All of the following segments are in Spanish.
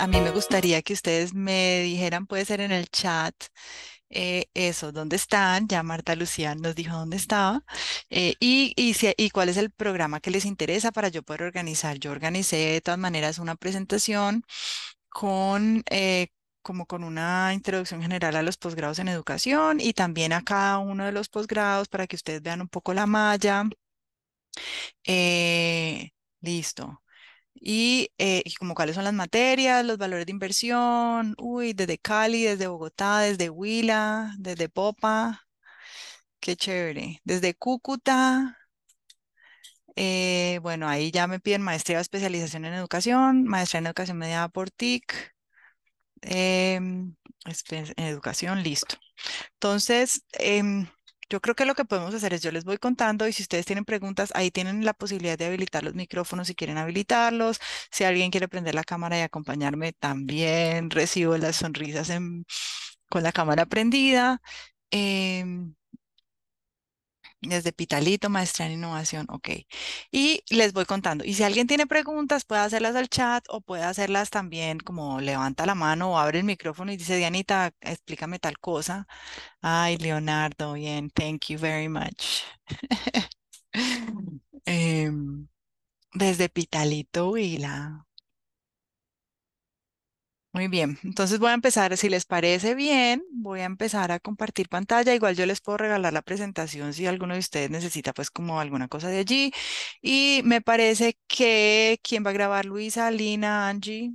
a mí me gustaría que ustedes me dijeran, puede ser en el chat, eh, eso, ¿dónde están? Ya Marta Lucía nos dijo dónde estaba. Eh, y, y, cuál es el programa que les interesa para yo poder organizar. Yo organicé de todas maneras una presentación con... Eh, como con una introducción general a los posgrados en educación y también a cada uno de los posgrados para que ustedes vean un poco la malla. listo. Eh, y, como cuáles son las materias, los valores de inversión, uy, desde Cali, desde Bogotá, desde Huila, desde Popa, qué chévere, desde Cúcuta, eh, bueno, ahí ya me piden maestría o especialización en educación, maestría en educación mediada por TIC, em, en educación, listo. Entonces, em, yo creo que lo que podemos hacer es, yo les voy contando y si ustedes tienen preguntas, ahí tienen la posibilidad de habilitar los micrófonos si quieren habilitarlos. Si alguien quiere prender la cámara y acompañarme, también recibo las sonrisas con la cámara prendida. Em, desde Pitalito, maestría en innovación, ok. Y les voy contando. Y si alguien tiene preguntas, puede hacerlas al chat o puede hacerlas también como levanta la mano o abre el micrófono y dice, Dianita, explícame tal cosa. Ay, Leonardo, bien, thank you very much. Mm. Em, desde Pitalito, y la... Muy bien, entonces voy a empezar, si les parece bien, voy a empezar a compartir pantalla, igual yo les puedo regalar la presentación si alguno de ustedes necesita pues como alguna cosa de allí y me parece que, ¿quién va a grabar? Luisa, Lina, Angie.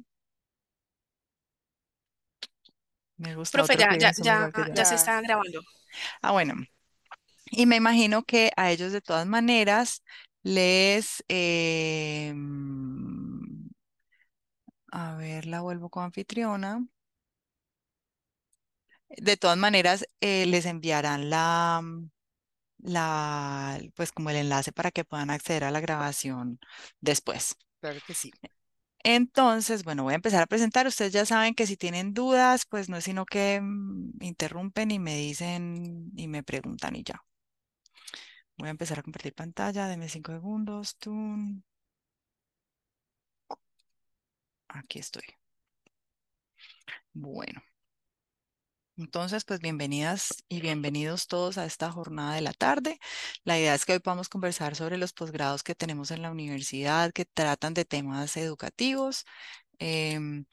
Me gusta. Profe, ya, ya, se ah. está grabando. Ah, bueno. Y me imagino que a ellos de todas maneras les... Em, a ver, la vuelvo con anfitriona. De todas maneras, eh, les enviarán la, mm, la, pues como el enlace para que puedan acceder a la grabación después. Claro que sí. Entonces, bueno, voy a empezar a presentar. Ustedes ya saben que si tienen dudas, pues no es sino que mm, interrumpen y me dicen y me preguntan y ya. Voy a empezar a compartir pantalla. Deme cinco segundos. Tune. Aquí estoy. Bueno. Entonces, pues bienvenidas y bienvenidos todos a esta jornada de la tarde. La idea es que hoy podamos conversar sobre los posgrados que tenemos en la universidad que tratan de temas educativos. Em,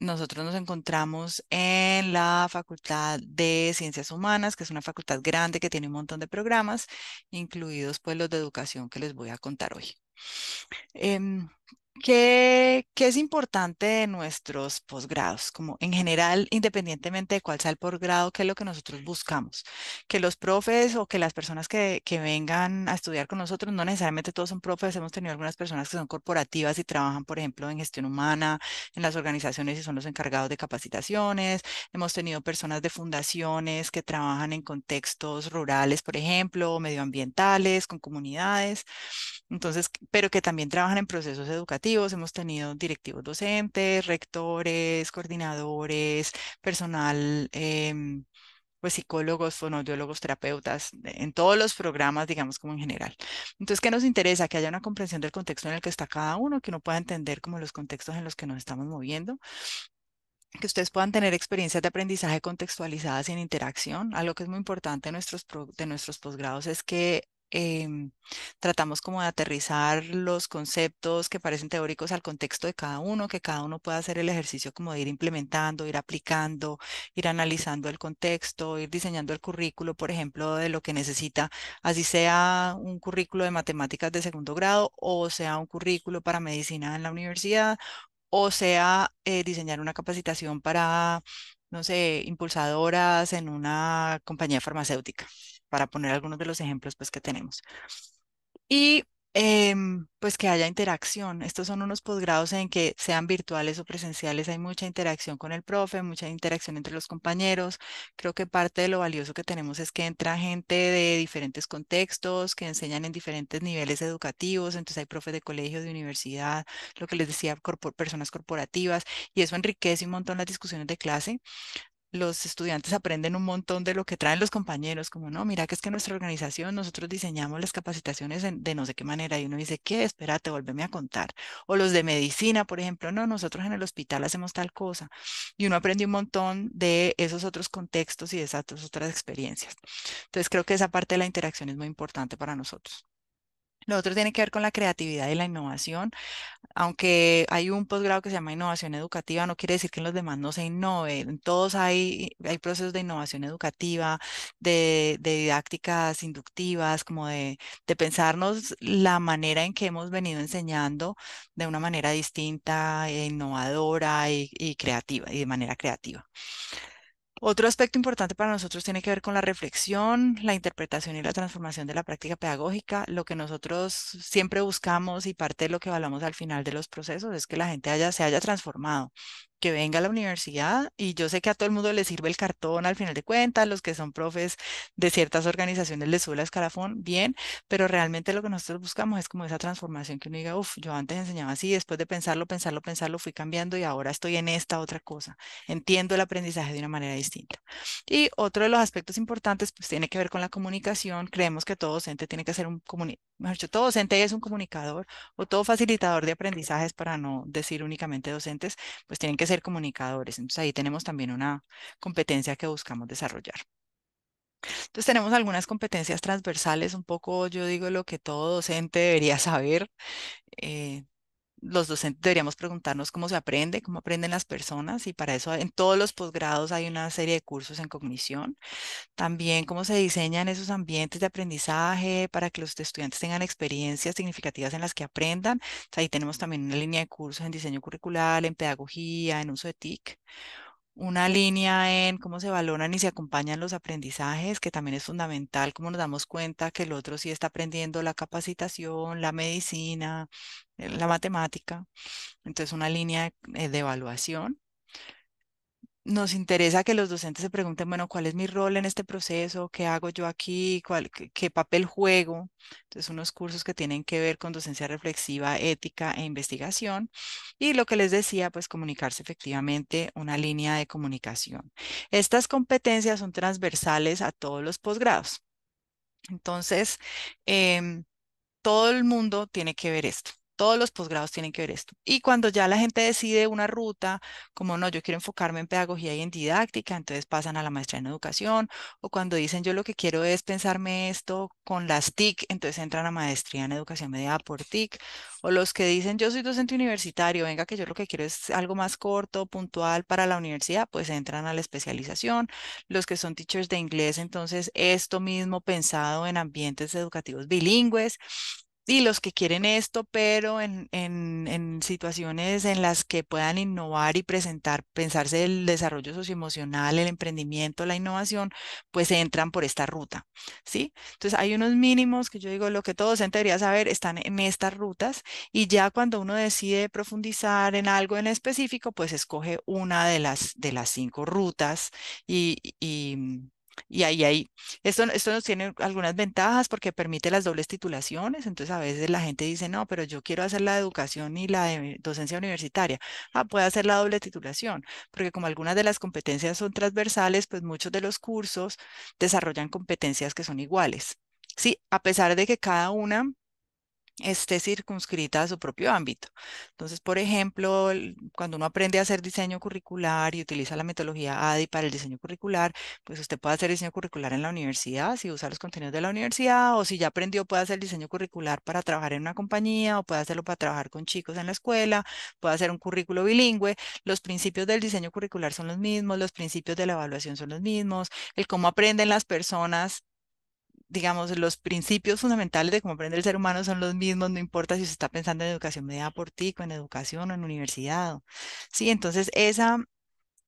nosotros nos encontramos en la Facultad de Ciencias Humanas, que es una facultad grande que tiene un montón de programas, incluidos pues los de educación que les voy a contar hoy. Em, ¿Qué, es importante de nuestros posgrados? Como en general, independientemente de cuál sea el posgrado, ¿qué es lo que nosotros buscamos? Que los profes o que las personas que, que vengan a estudiar con nosotros, no necesariamente todos son profes, hemos tenido algunas personas que son corporativas y trabajan, por ejemplo, en gestión humana, en las organizaciones y son los encargados de capacitaciones, hemos tenido personas de fundaciones que trabajan en contextos rurales, por ejemplo, medioambientales, con comunidades, entonces, pero que también trabajan en procesos educativos hemos tenido directivos docentes, rectores, coordinadores, personal, em, pues psicólogos, fonoaudiólogos, terapeutas, en todos los programas, digamos como en general. Entonces, ¿qué nos interesa? Que haya una comprensión del contexto en el que está cada uno, que uno pueda entender como los contextos en los que nos estamos moviendo, que ustedes puedan tener experiencias de aprendizaje contextualizadas en interacción. Algo que es muy importante de nuestros, de nuestros posgrados es que Em, tratamos como de aterrizar los conceptos que parecen teóricos al contexto de cada uno, que cada uno pueda hacer el ejercicio como de ir implementando, ir aplicando, ir analizando el contexto, ir diseñando el currículo, por ejemplo, de lo que necesita, así sea un currículo de matemáticas de segundo grado o sea un currículo para medicina en la universidad o sea eh, diseñar una capacitación para, no sé, impulsadoras en una compañía farmacéutica para poner algunos de los ejemplos pues, que tenemos. Y em, pues que haya interacción. Estos son unos posgrados en que sean virtuales o presenciales, hay mucha interacción con el profe, mucha interacción entre los compañeros. Creo que parte de lo valioso que tenemos es que entra gente de diferentes contextos, que enseñan en diferentes niveles educativos, entonces hay profes de colegio, de universidad, lo que les decía, personas corporativas, y eso enriquece un montón las discusiones de clase los estudiantes aprenden un montón de lo que traen los compañeros, como no, mira que es que nuestra organización, nosotros diseñamos las capacitaciones de no sé qué manera y uno dice, ¿qué? Espérate, volveme a contar. O los de medicina, por ejemplo, no, nosotros en el hospital hacemos tal cosa y uno aprende un montón de esos otros contextos y de esas otras experiencias. Entonces creo que esa parte de la interacción es muy importante para nosotros. Lo otro tiene que ver con la creatividad y la innovación. Aunque hay un posgrado que se llama innovación educativa, no quiere decir que en los demás no se innove. En todos hay, hay procesos de innovación educativa, de, didácticas inductivas, como de, pensarnos la manera en que hemos venido enseñando de una manera distinta, e innovadora y, y creativa, y de manera creativa. Otro aspecto importante para nosotros tiene que ver con la reflexión, la interpretación y la transformación de la práctica pedagógica. Lo que nosotros siempre buscamos y parte de lo que evaluamos al final de los procesos es que la gente haya, se haya transformado, que venga a la universidad y yo sé que a todo el mundo le sirve el cartón al final de cuentas, los que son profes de ciertas organizaciones les sube la escalafón, bien, pero realmente lo que nosotros buscamos es como esa transformación que uno diga, uff, yo antes enseñaba así, después de pensarlo, pensarlo, pensarlo, fui cambiando y ahora estoy en esta otra cosa, entiendo el aprendizaje de una manera distinta. Y otro de los aspectos importantes pues tiene que ver con la comunicación, creemos que todo docente tiene que ser un comunicador, todo docente es un comunicador o todo facilitador de aprendizajes para no decir únicamente docentes, pues tienen que ser comunicadores. Entonces ahí tenemos también una competencia que buscamos desarrollar. Entonces tenemos algunas competencias transversales, un poco yo digo lo que todo docente debería saber. Eh, los docentes deberíamos preguntarnos cómo se aprende, cómo aprenden las personas y para eso en todos los posgrados hay una serie de cursos en cognición. También cómo se diseñan esos ambientes de aprendizaje para que los estudiantes tengan experiencias significativas en las que aprendan. Ahí tenemos también una línea de cursos en diseño curricular, en pedagogía, en uso de TIC una línea en cómo se valoran y se acompañan los aprendizajes, que también es fundamental, como nos damos cuenta que el otro sí está aprendiendo la capacitación, la medicina, eh, la matemática. Entonces, una línea eh, de evaluación nos interesa que los docentes se pregunten, bueno, ¿cuál es mi rol en este proceso? ¿Qué hago yo aquí? qué, papel juego? Entonces, unos cursos que tienen que ver con docencia reflexiva, ética e investigación. Y lo que les decía, pues comunicarse efectivamente, una línea de comunicación. Estas competencias son transversales a todos los posgrados. Entonces, em, todo el mundo tiene que ver esto. Todos los posgrados tienen que ver esto. Y cuando ya la gente decide una ruta, como no, yo quiero enfocarme en pedagogía y en didáctica, entonces pasan a la maestría en educación, o cuando dicen yo lo que quiero es pensarme esto con las TIC, entonces entran a maestría en educación media por TIC, o los que dicen yo soy docente universitario, venga que yo lo que quiero es algo más corto, puntual para la universidad, pues entran a la especialización. Los que son teachers de inglés, entonces esto mismo pensado en ambientes educativos bilingües y los que quieren esto, pero en, situaciones en las que puedan innovar y presentar, pensarse el desarrollo socioemocional, el emprendimiento, la innovación, pues entran por esta ruta, ¿sí? Entonces hay unos mínimos que yo digo, lo que todos docente debería saber, están en estas rutas y ya cuando uno decide profundizar en algo en específico, pues escoge una de las, de las cinco rutas y mm, y ahí, ahí, esto, nos tiene algunas ventajas porque permite las dobles titulaciones, entonces a veces la gente dice, no, pero yo quiero hacer la educación y la docencia universitaria. Ah, puede hacer la doble titulación, porque como algunas de las competencias son transversales, pues muchos de los cursos desarrollan competencias que son iguales. Sí, a pesar de que cada una esté circunscrita a su propio ámbito. Entonces, por ejemplo, cuando uno aprende a hacer diseño curricular y utiliza la metodología ADI para el diseño curricular, pues usted puede hacer diseño curricular en la universidad, si usa los contenidos de la universidad, o si ya aprendió, puede hacer diseño curricular para trabajar en una compañía, o puede hacerlo para trabajar con chicos en la escuela, puede hacer un currículo bilingüe. Los principios del diseño curricular son los mismos, los principios de la evaluación son los mismos, el cómo aprenden las personas digamos, los principios fundamentales de cómo aprende el ser humano son los mismos, no importa si se está pensando en educación media por tico, en educación o en universidad. Sí, entonces esa,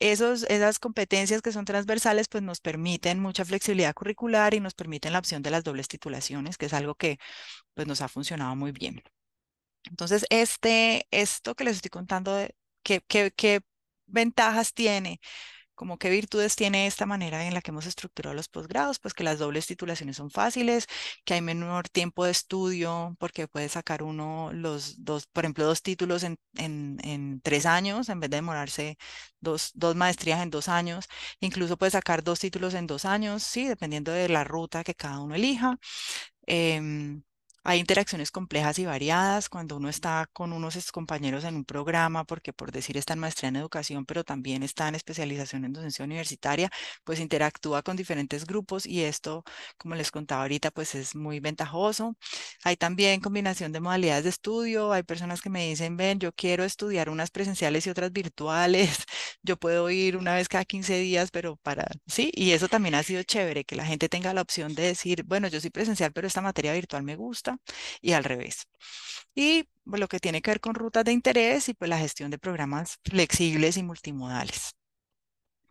esos, esas competencias que son transversales pues nos permiten mucha flexibilidad curricular y nos permiten la opción de las dobles titulaciones, que es algo que pues nos ha funcionado muy bien. Entonces, este, esto que les estoy contando, qué ventajas tiene? como qué virtudes tiene esta manera en la que hemos estructurado los posgrados, pues que las dobles titulaciones son fáciles, que hay menor tiempo de estudio, porque puede sacar uno los dos, por ejemplo, dos títulos en, tres años, en vez de demorarse dos, dos maestrías en dos años, incluso puede sacar dos títulos en dos años, sí, dependiendo de la ruta que cada uno elija. Em, hay interacciones complejas y variadas cuando uno está con unos compañeros en un programa, porque por decir está en maestría en educación, pero también está en especialización en docencia universitaria, pues interactúa con diferentes grupos y esto, como les contaba ahorita, pues es muy ventajoso. Hay también combinación de modalidades de estudio, hay personas que me dicen, ven, yo quiero estudiar unas presenciales y otras virtuales, yo puedo ir una vez cada 15 días, pero para, sí, y eso también ha sido chévere, que la gente tenga la opción de decir, bueno, yo soy presencial, pero esta materia virtual me gusta y al revés. Y lo que tiene que ver con rutas de interés y pues la gestión de programas flexibles y multimodales.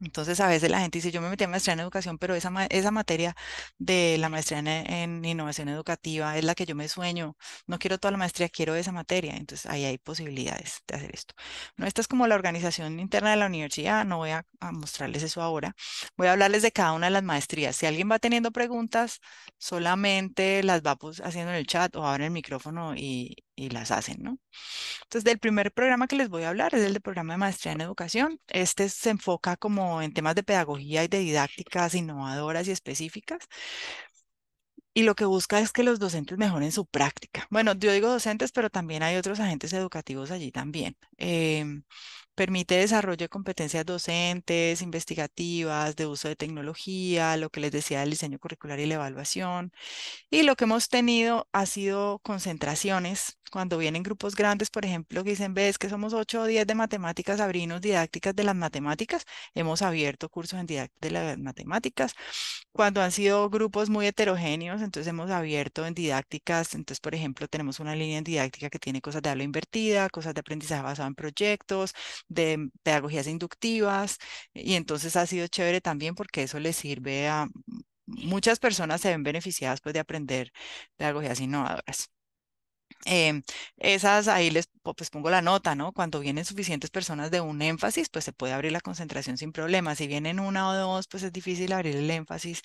Entonces, a veces la gente dice, yo me metí a maestría en educación, pero esa, esa materia de la maestría en, innovación educativa es la que yo me sueño. No quiero toda la maestría, quiero esa materia. Entonces, ahí hay posibilidades de hacer esto. esta es como la organización interna de la universidad. No voy a, mostrarles eso ahora. Voy a hablarles de cada una de las maestrías. Si alguien va teniendo preguntas, solamente las va pues, haciendo en el chat o abre el micrófono y, y las hacen, ¿no? Entonces, del primer programa que les voy a hablar es el de programa de maestría en educación. Este se enfoca como en temas de pedagogía y de didácticas innovadoras y específicas. Y lo que busca es que los docentes mejoren su práctica. Bueno, yo digo docentes, pero también hay otros agentes educativos allí también. Em, permite desarrollo de competencias docentes, investigativas, de uso de tecnología, lo que les decía del diseño curricular y la evaluación. Y lo que hemos tenido ha sido concentraciones, cuando vienen grupos grandes, por ejemplo, que dicen, ves que somos 8 o 10 de matemáticas, abrimos didácticas de las matemáticas, hemos abierto cursos en didácticas de las matemáticas. Cuando han sido grupos muy heterogéneos, entonces hemos abierto en didácticas, entonces, por ejemplo, tenemos una línea en didáctica que tiene cosas de habla invertida, cosas de aprendizaje basado en proyectos, de pedagogías inductivas y entonces ha sido chévere también porque eso le sirve a muchas personas se ven beneficiadas pues, de aprender pedagogías innovadoras. Em, esas ahí les pues, pongo la nota, ¿no? Cuando vienen suficientes personas de un énfasis, pues se puede abrir la concentración sin problema. Si vienen una o dos, pues es difícil abrir el énfasis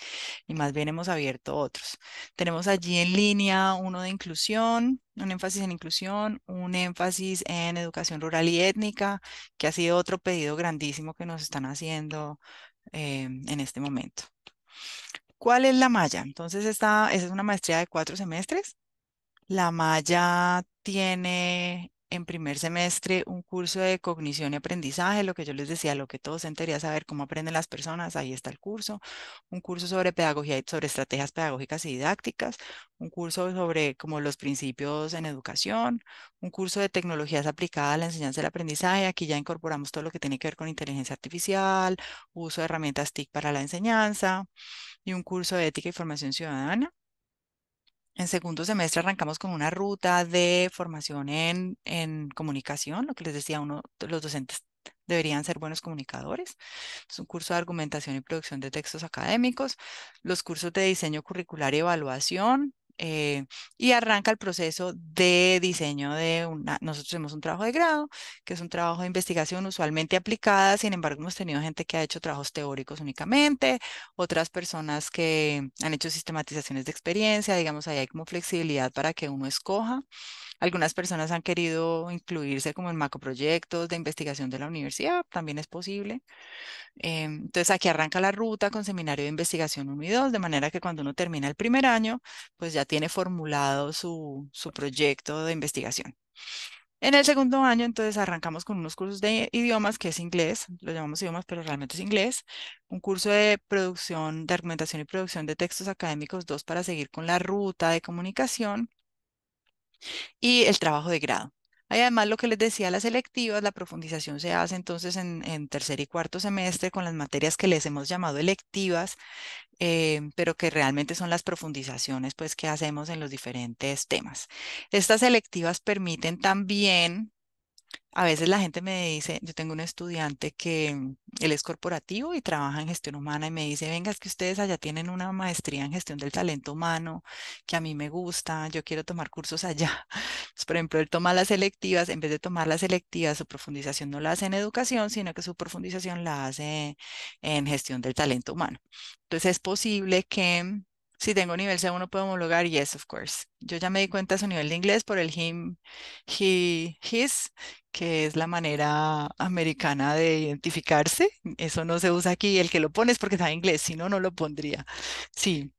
y más bien hemos abierto otros. Tenemos allí en línea uno de inclusión, un énfasis en inclusión, un énfasis en educación rural y étnica, que ha sido otro pedido grandísimo que nos están haciendo em, en este momento. ¿Cuál es la malla? Entonces, esa esta es una maestría de cuatro semestres la malla tiene en primer semestre un curso de cognición y aprendizaje, lo que yo les decía, lo que todos en saber cómo aprenden las personas, ahí está el curso, un curso sobre pedagogía y sobre estrategias pedagógicas y didácticas, un curso sobre como los principios en educación, un curso de tecnologías aplicadas a la enseñanza del aprendizaje, aquí ya incorporamos todo lo que tiene que ver con inteligencia artificial, uso de herramientas TIC para la enseñanza y un curso de ética y formación ciudadana en segundo semestre arrancamos con una ruta de formación en, comunicación, lo que les decía uno, los docentes deberían ser buenos comunicadores. Es un curso de argumentación y producción de textos académicos, los cursos de diseño curricular y evaluación, eh, y arranca el proceso de diseño de una, nosotros tenemos un trabajo de grado, que es un trabajo de investigación usualmente aplicada, sin embargo hemos tenido gente que ha hecho trabajos teóricos únicamente, otras personas que han hecho sistematizaciones de experiencia, digamos, ahí hay como flexibilidad para que uno escoja. Algunas personas han querido incluirse como en macroproyectos de investigación de la universidad, también es posible. Eh, entonces aquí arranca la ruta con seminario de investigación 1 y 2, de manera que cuando uno termina el primer año, pues ya tiene formulado su, proyecto de investigación. En el segundo año, entonces, arrancamos con unos cursos de idiomas, que es inglés, lo llamamos idiomas, pero realmente es inglés. Un curso de producción, de argumentación y producción de textos académicos, dos para seguir con la ruta de comunicación y el trabajo de grado. Hay además lo que les decía, las electivas, la profundización se hace entonces en, tercer y cuarto semestre con las materias que les hemos llamado electivas, eh, pero que realmente son las profundizaciones pues que hacemos en los diferentes temas. Estas electivas permiten también a veces la gente me dice, yo tengo un estudiante que mm, él es corporativo y trabaja en gestión humana y me dice, venga, es que ustedes allá tienen una maestría en gestión del talento humano que a mí me gusta, yo quiero tomar cursos allá. por ejemplo, él toma las selectivas, en vez de tomar las selectivas, su profundización no la hace en educación, sino que su profundización la hace en gestión del talento humano. Entonces, es posible que mm, si tengo nivel C1, puedo homologar, yes, of course. Yo ya me di cuenta su nivel de inglés por el him, he, his, que es la manera americana de identificarse. Eso no se usa aquí. El que lo pone es porque sabe inglés, si no, no lo pondría. Sí.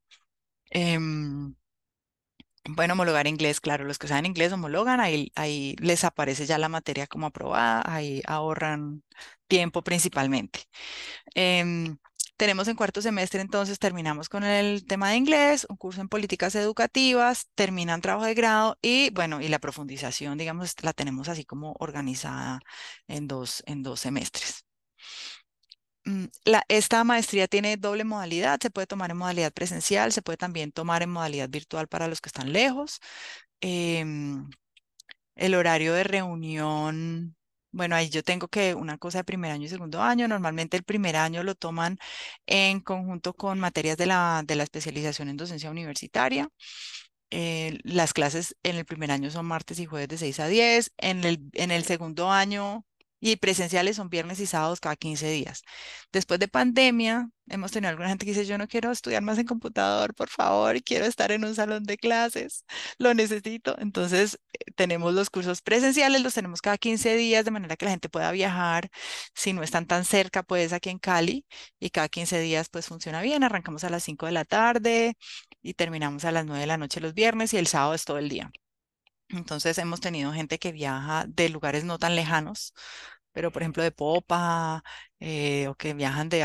Em, bueno, homologar inglés, claro, los que saben inglés homologan, ahí, les aparece ya la materia como aprobada, ahí ahorran tiempo principalmente. Em, tenemos en cuarto semestre, entonces terminamos con el tema de inglés, un curso en políticas educativas, terminan trabajo de grado y bueno, y la profundización, digamos, la tenemos así como organizada en dos, en dos semestres. Mm, esta maestría tiene doble modalidad, se puede tomar en modalidad presencial, se puede también tomar en modalidad virtual para los que están lejos. Em, el horario de reunión bueno, ahí yo tengo que una cosa de primer año y segundo año. Normalmente el primer año lo toman en conjunto con materias de la, de la especialización en docencia universitaria. Eh, las clases en el primer año son martes y jueves de 6 a 10. En el, en el segundo año y presenciales son viernes y sábados cada 15 días. Después de pandemia, hemos tenido alguna gente que dice, yo no quiero estudiar más en computador, por favor, quiero estar en un salón de clases, lo necesito. Entonces, eh, tenemos los cursos presenciales, los tenemos cada 15 días, de manera que la gente pueda viajar. Si no están tan cerca, pues aquí en Cali, y cada 15 días, pues funciona bien. Arrancamos a las 5 de la tarde y terminamos a las 9 de la noche los viernes y el sábado es todo el día. Entonces hemos tenido gente que viaja de lugares no tan lejanos, pero por ejemplo de Popa, eh, o que viajan de,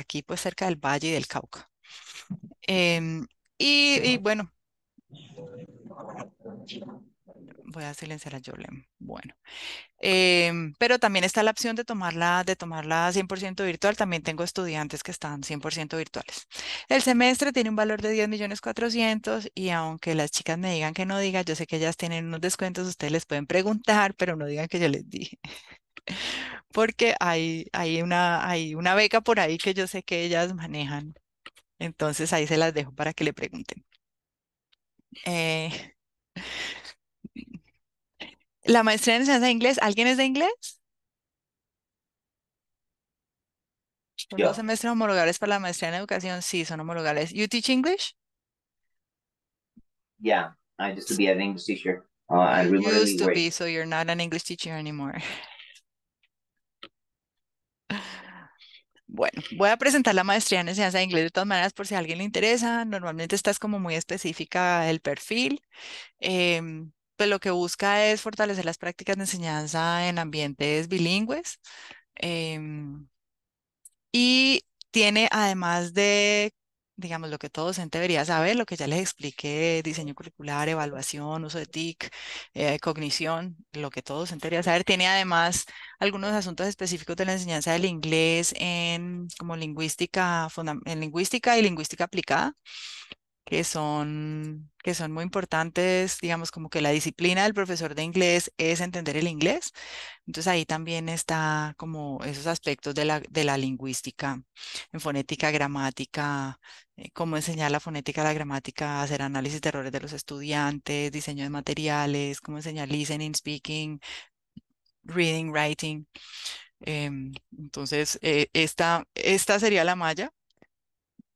aquí pues cerca del Valle y del Cauca. Em, y bueno, voy a silenciar a Jolem. Bueno, em, pero también está la opción de tomarla, de tomarla 100% virtual. También tengo estudiantes que están 100% virtuales. El semestre tiene un valor de 10 millones 400 y aunque las chicas me digan que no diga, yo sé que ellas tienen unos descuentos, ustedes les pueden preguntar, pero no digan que yo les dije. Porque hay, hay, una, hay una beca por ahí que yo sé que ellas manejan. Entonces ahí se las dejo para que le pregunten. Eh, La maestría en enseñanza de inglés, ¿alguien es de inglés? Son pues los semestres homologables para la maestría en educación, sí, son homologables. You teach English? Yeah, I used to be an English teacher. Uh, I you used to be, so you're not an English teacher anymore. Bueno, voy a presentar la maestría en enseñanza de inglés de todas maneras por si a alguien le interesa. Normalmente estás como muy específica el perfil. Em, pues, lo que busca es fortalecer las prácticas de enseñanza en ambientes bilingües. Em, y tiene, además de, digamos, lo que todo docente debería saber, lo que ya les expliqué, diseño curricular, evaluación, uso de TIC, eh, cognición, lo que todo docente debería saber, tiene además algunos asuntos específicos de la enseñanza del inglés en como lingüística, en lingüística y lingüística aplicada que son, que son muy importantes, digamos como que la disciplina del profesor de inglés es entender el inglés, entonces ahí también está como esos aspectos de la, de la lingüística, en fonética, gramática, eh, cómo enseñar la fonética, la gramática, hacer análisis de errores de los estudiantes, diseño de materiales, cómo enseñar listening, speaking, reading, writing. Em, entonces, eh, esta, esta sería la malla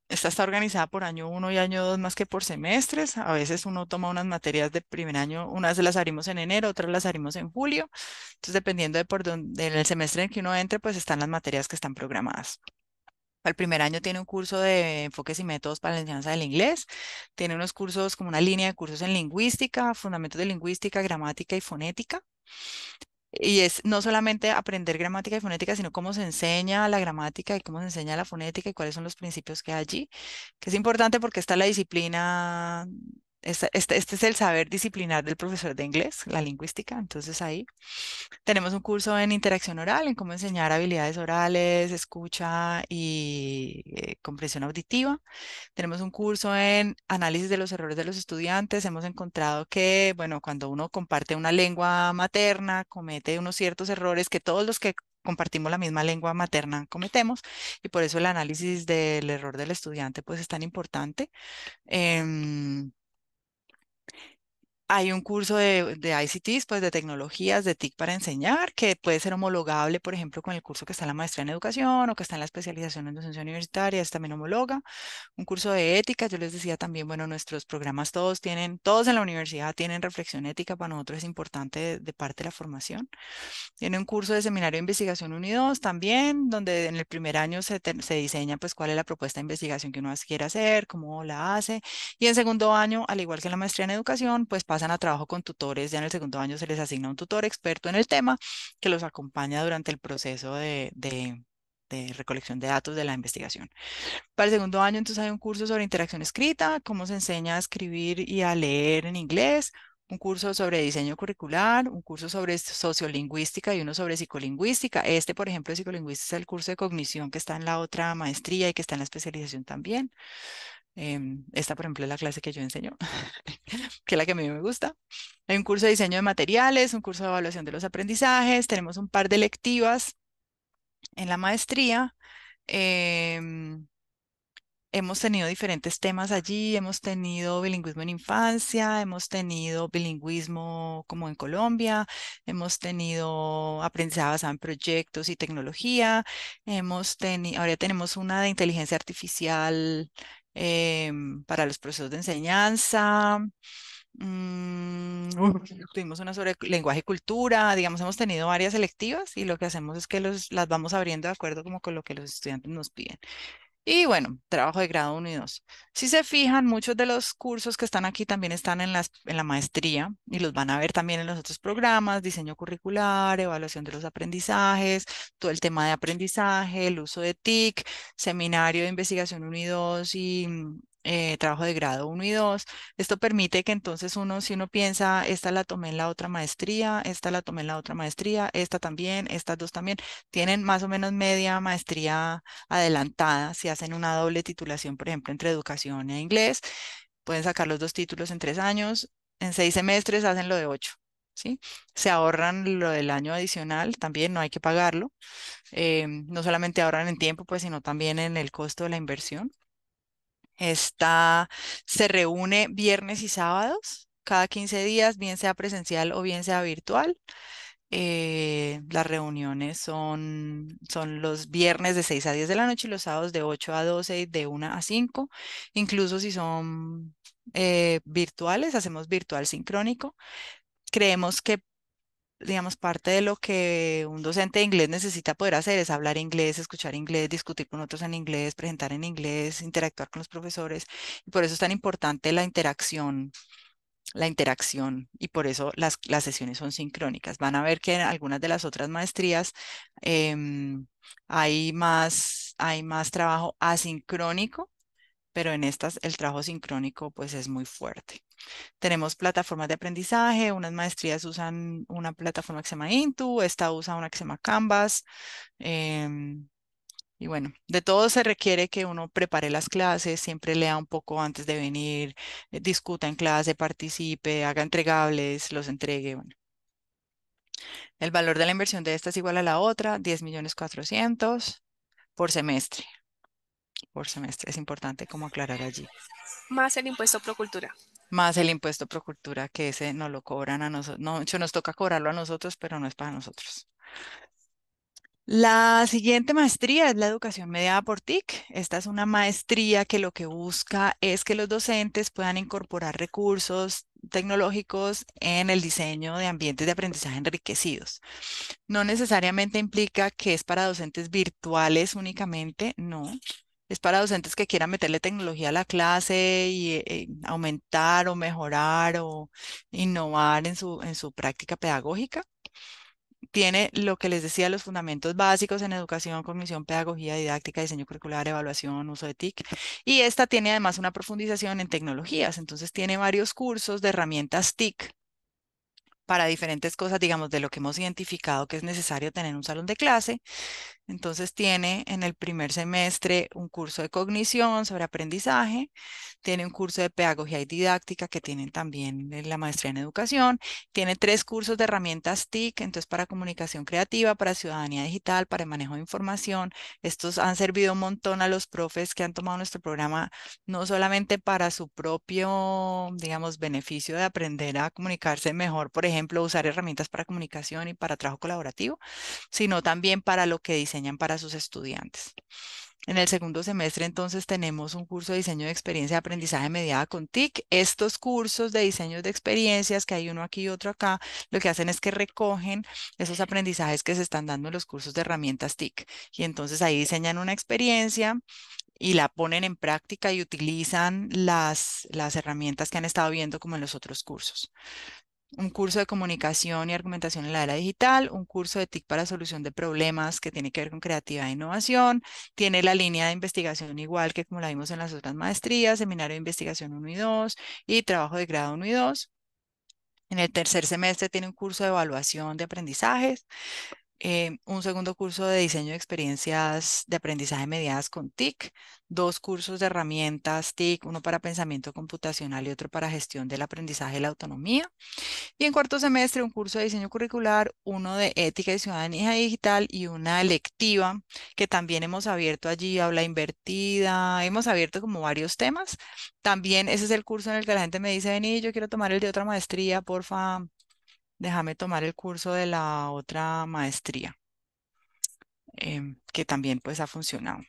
esta está organizada por año uno y año 2 más que por semestres. A veces uno toma unas materias de primer año, unas las abrimos en enero, otras las abrimos en julio. Entonces, dependiendo de por dónde, el semestre en que uno entre, pues están las materias que están programadas. Al el primer año tiene un curso de enfoques y métodos para la enseñanza del inglés, tiene unos cursos como una línea de cursos en lingüística, fundamentos de lingüística, gramática y fonética. Y es no solamente aprender gramática y fonética, sino cómo se enseña la gramática y cómo se enseña la fonética y cuáles son los principios que hay allí, que es importante porque está la disciplina este, este, es el saber disciplinar del profesor de inglés, la lingüística. Entonces ahí tenemos un curso en interacción oral, en cómo enseñar habilidades orales, escucha y eh, comprensión auditiva. Tenemos un curso en análisis de los errores de los estudiantes. Hemos encontrado que, bueno, cuando uno comparte una lengua materna, comete unos ciertos errores que todos los que compartimos la misma lengua materna cometemos y por eso el análisis del error del estudiante pues es tan importante. Em, hay un curso de, de, ICTs, pues de tecnologías de TIC para enseñar, que puede ser homologable, por ejemplo, con el curso que está en la maestría en educación o que está en la especialización en docencia universitaria, es también homologa. Un curso de ética, yo les decía también, bueno, nuestros programas todos tienen, todos en la universidad tienen reflexión ética, para nosotros es importante de, parte de la formación. Tiene un curso de seminario de investigación unidos también, donde en el primer año se, se diseña pues cuál es la propuesta de investigación que uno quiere hacer, cómo la hace, y en segundo año, al igual que en la maestría en educación, pues pasa pasan a trabajo con tutores, ya en el segundo año se les asigna un tutor experto en el tema que los acompaña durante el proceso de, de recolección de datos de la investigación. Para el segundo año entonces hay un curso sobre interacción escrita, cómo se enseña a escribir y a leer en inglés, un curso sobre diseño curricular, un curso sobre sociolingüística y uno sobre psicolingüística. Este, por ejemplo, de psicolingüística es el curso de cognición que está en la otra maestría y que está en la especialización también. Em, esta, por ejemplo, es la clase que yo enseño, que es la que a mí me gusta. Hay un curso de diseño de materiales, un curso de evaluación de los aprendizajes, tenemos un par de lectivas en la maestría. Em, hemos tenido diferentes temas allí, hemos tenido bilingüismo en infancia, hemos tenido bilingüismo como en Colombia, hemos tenido aprendizaje basado en proyectos y tecnología, hemos tenido, ahora tenemos una de inteligencia artificial Em, para los procesos de enseñanza. Mm, tuvimos una sobre lenguaje y cultura, digamos, hemos tenido varias selectivas y lo que hacemos es que las vamos abriendo de acuerdo como con lo que los estudiantes nos piden. Y bueno, trabajo de grado 1 y 2. Si se fijan, muchos de los cursos que están aquí también están en, en la maestría y los van a ver también en los otros programas, diseño curricular, evaluación de los aprendizajes, todo el tema de aprendizaje, el uso de TIC, seminario de investigación 1 y 2 y eh, trabajo de grado 1 y 2. Esto permite que entonces uno, si uno piensa, esta la tomé en la otra maestría, esta la tomé en la otra maestría, esta también, estas dos también, tienen más o menos media maestría adelantada, si hacen una doble titulación, por ejemplo, entre educación e inglés, pueden sacar los dos títulos en tres años, en seis semestres hacen lo de ocho. ¿Sí? Se ahorran lo del año adicional, también no hay que pagarlo. Eh, no solamente ahorran en tiempo, pues, sino también en el costo de la inversión. Está, se reúne viernes y sábados, cada 15 días, bien sea presencial o bien sea virtual. Eh, las reuniones son, son los viernes de 6 a 10 de la noche y los sábados de 8 a 12 y de 1 a 5. Incluso si son eh, virtuales, hacemos virtual sincrónico. Creemos que digamos, parte de lo que un docente de inglés necesita poder hacer es hablar inglés, escuchar inglés, discutir con otros en inglés, presentar en inglés, interactuar con los profesores. Y por eso es tan importante la interacción la interacción y por eso las, sesiones son sincrónicas. Van a ver que en algunas de las otras maestrías em, hay, más, hay más trabajo asincrónico, pero en estas el trabajo sincrónico pues es muy fuerte. Tenemos plataformas de aprendizaje, unas maestrías usan una plataforma que se llama Intu, esta usa una que se llama Canvas. Em, y bueno, de todo se requiere que uno prepare las clases, siempre lea un poco antes de venir, eh, discuta en clase, participe, haga entregables, los entregue. El valor de la inversión de esta es igual a la otra, 10 millones 400 por semestre. Por semestre, es importante como aclarar allí. Más el impuesto pro cultura más el impuesto pro que ese no lo cobran a nosotros, no, hecho nos toca cobrarlo a nosotros, pero no es para nosotros. La siguiente maestría es la educación mediada por TIC. Esta es una maestría que lo que busca es que los docentes puedan incorporar recursos tecnológicos en el diseño de ambientes de aprendizaje enriquecidos. No necesariamente implica que es para docentes virtuales únicamente, no es para docentes que quieran meterle tecnología a la clase y, eh, eh, aumentar o mejorar o innovar en su, en su práctica pedagógica. Tiene lo que les decía, los fundamentos básicos en educación, cognición, pedagogía, didáctica, diseño curricular, evaluación, uso de TIC. Y esta tiene además una profundización en tecnologías. Entonces tiene varios cursos de herramientas TIC para diferentes cosas, digamos, de lo que hemos identificado que es necesario tener un salón de clase. Entonces tiene en el primer semestre un curso de cognición sobre aprendizaje, tiene un curso de pedagogía y didáctica que tienen también la maestría en educación, tiene tres cursos de herramientas TIC, entonces para comunicación creativa, para ciudadanía digital, para manejo de información. Estos han servido un montón a los profes que han tomado nuestro programa, no solamente para su propio, digamos, beneficio de aprender a comunicarse mejor, por ejemplo, usar herramientas para comunicación y para trabajo colaborativo, sino también para lo que diseñan para sus estudiantes. En el segundo semestre entonces tenemos un curso de diseño de experiencia de aprendizaje mediada con TIC. Estos cursos de diseño de experiencias, que hay uno aquí y otro acá, lo que hacen es que recogen esos aprendizajes que se están dando en los cursos de herramientas TIC. Y entonces ahí diseñan una experiencia y la ponen en práctica y utilizan las, las herramientas que han estado viendo como en los otros cursos un curso de comunicación y argumentación en la era digital, un curso de TIC para solución de problemas que tiene que ver con creatividad e innovación, tiene la línea de investigación igual que como la vimos en las otras maestrías, seminario de investigación 1 y 2 y trabajo de grado 1 y 2. En el tercer semestre tiene un curso de evaluación de aprendizajes, Em, un segundo curso de diseño de experiencias de aprendizaje mediadas con TIC, dos cursos de herramientas TIC, uno para pensamiento computacional y otro para gestión del aprendizaje y la autonomía. Y en cuarto semestre, un curso de diseño curricular, uno de ética y ciudadanía digital y una electiva que también hemos abierto allí, habla invertida, hemos abierto como varios temas. También ese es el curso en el que la gente me dice, vení, yo quiero tomar el de otra maestría, porfa, déjame tomar el curso de la otra maestría, em, que también pues ha funcionado.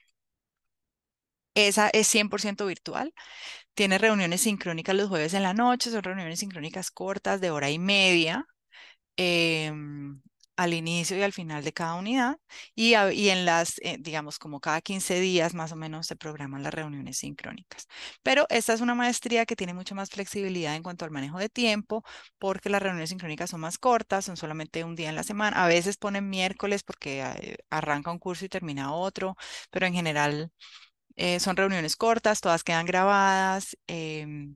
Esa es 100% virtual. Tiene reuniones sincrónicas los jueves en la noche, son reuniones sincrónicas cortas de hora y media. Em, al inicio y al final de cada unidad y, en las, eh, digamos, como cada 15 días más o menos se programan las reuniones sincrónicas. Pero esta es una maestría que tiene mucha más flexibilidad en cuanto al manejo de tiempo porque las reuniones sincrónicas son más cortas, son solamente un día en la semana. A veces ponen miércoles porque eh, arranca un curso y termina otro, pero en general eh, son reuniones cortas, todas quedan grabadas em,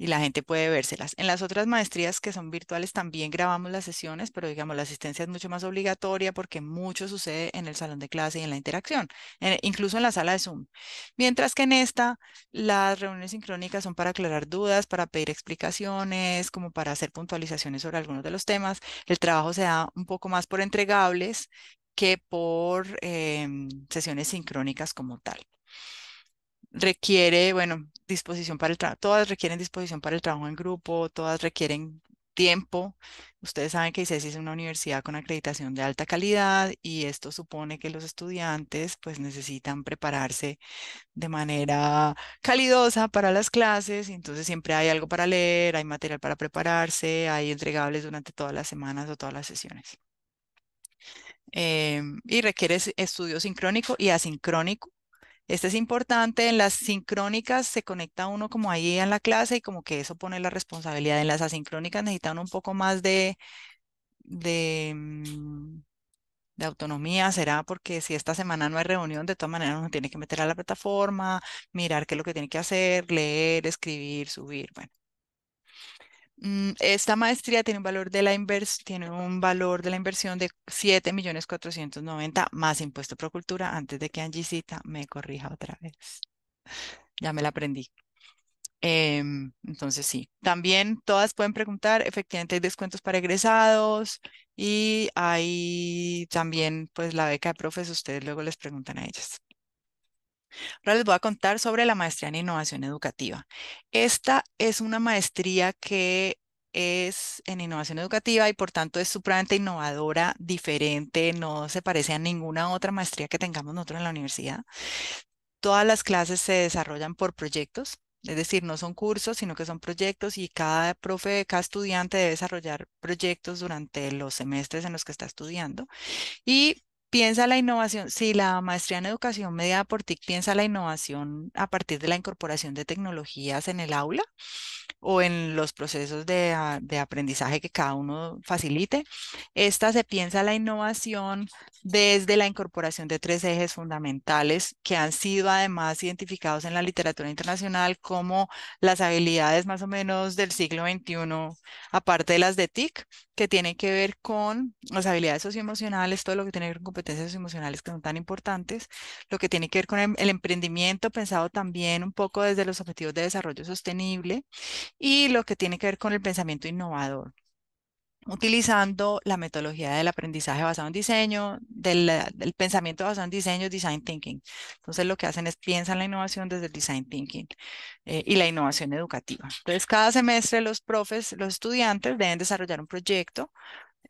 y la gente puede vérselas. En las otras maestrías que son virtuales también grabamos las sesiones, pero digamos la asistencia es mucho más obligatoria porque mucho sucede en el salón de clase y en la interacción, incluso en la sala de Zoom. Mientras que en esta las reuniones sincrónicas son para aclarar dudas, para pedir explicaciones, como para hacer puntualizaciones sobre algunos de los temas. El trabajo se da un poco más por entregables que por em, sesiones sincrónicas como tal requiere, bueno, disposición para el trabajo, todas requieren disposición para el trabajo en grupo, todas requieren tiempo. Ustedes saben que ICESI es una universidad con acreditación de alta calidad y esto supone que los estudiantes pues necesitan prepararse de manera calidosa para las clases entonces siempre hay algo para leer, hay material para prepararse, hay entregables durante todas las semanas o todas las sesiones. Em, y requiere estudio sincrónico y asincrónico este es importante, en las sincrónicas se conecta uno como ahí en la clase y como que eso pone la responsabilidad. En las asincrónicas necesitan un poco más de, de, mm, de autonomía, será porque si esta semana no hay reunión, de todas maneras uno tiene que meter a la plataforma, mirar qué es lo que tiene que hacer, leer, escribir, subir, bueno. Mm, esta maestría tiene un valor de la tiene un valor de la inversión de 7.490.000 más impuesto pro cultura antes de que Angisita me corrija otra vez. Ya me la aprendí. Em, entonces sí, también todas pueden preguntar, efectivamente hay descuentos para egresados y hay también pues la beca de profes, ustedes luego les preguntan a ellas. Ahora les voy a contar sobre la maestría en innovación educativa. Esta es una maestría que es en innovación educativa y por tanto es supremamente innovadora, diferente, no se parece a ninguna otra maestría que tengamos nosotros en la universidad. Todas las clases se desarrollan por proyectos, es decir, no son cursos, sino que son proyectos y cada profe, cada estudiante debe desarrollar proyectos durante los semestres en los que está estudiando. Y piensa la innovación, si la maestría en educación mediada por TIC piensa la innovación a partir de la incorporación de tecnologías en el aula, o en los procesos de, ah, de, aprendizaje que cada uno facilite. Esta se piensa la innovación desde la incorporación de tres ejes fundamentales que han sido además identificados en la literatura internacional como las habilidades más o menos del siglo XXI, aparte de las de TIC, que tienen que ver con las habilidades socioemocionales, todo lo que tiene que ver con competencias emocionales que son tan importantes, lo que tiene que ver con em, el emprendimiento pensado también un poco desde los objetivos de desarrollo sostenible y lo que tiene que ver con el pensamiento innovador utilizando la metodología del aprendizaje basado en diseño, del, pensamiento basado en diseño, design thinking. Entonces lo que hacen es piensan la innovación desde el design thinking eh, y la innovación educativa. Entonces cada semestre los profes, los estudiantes deben desarrollar un proyecto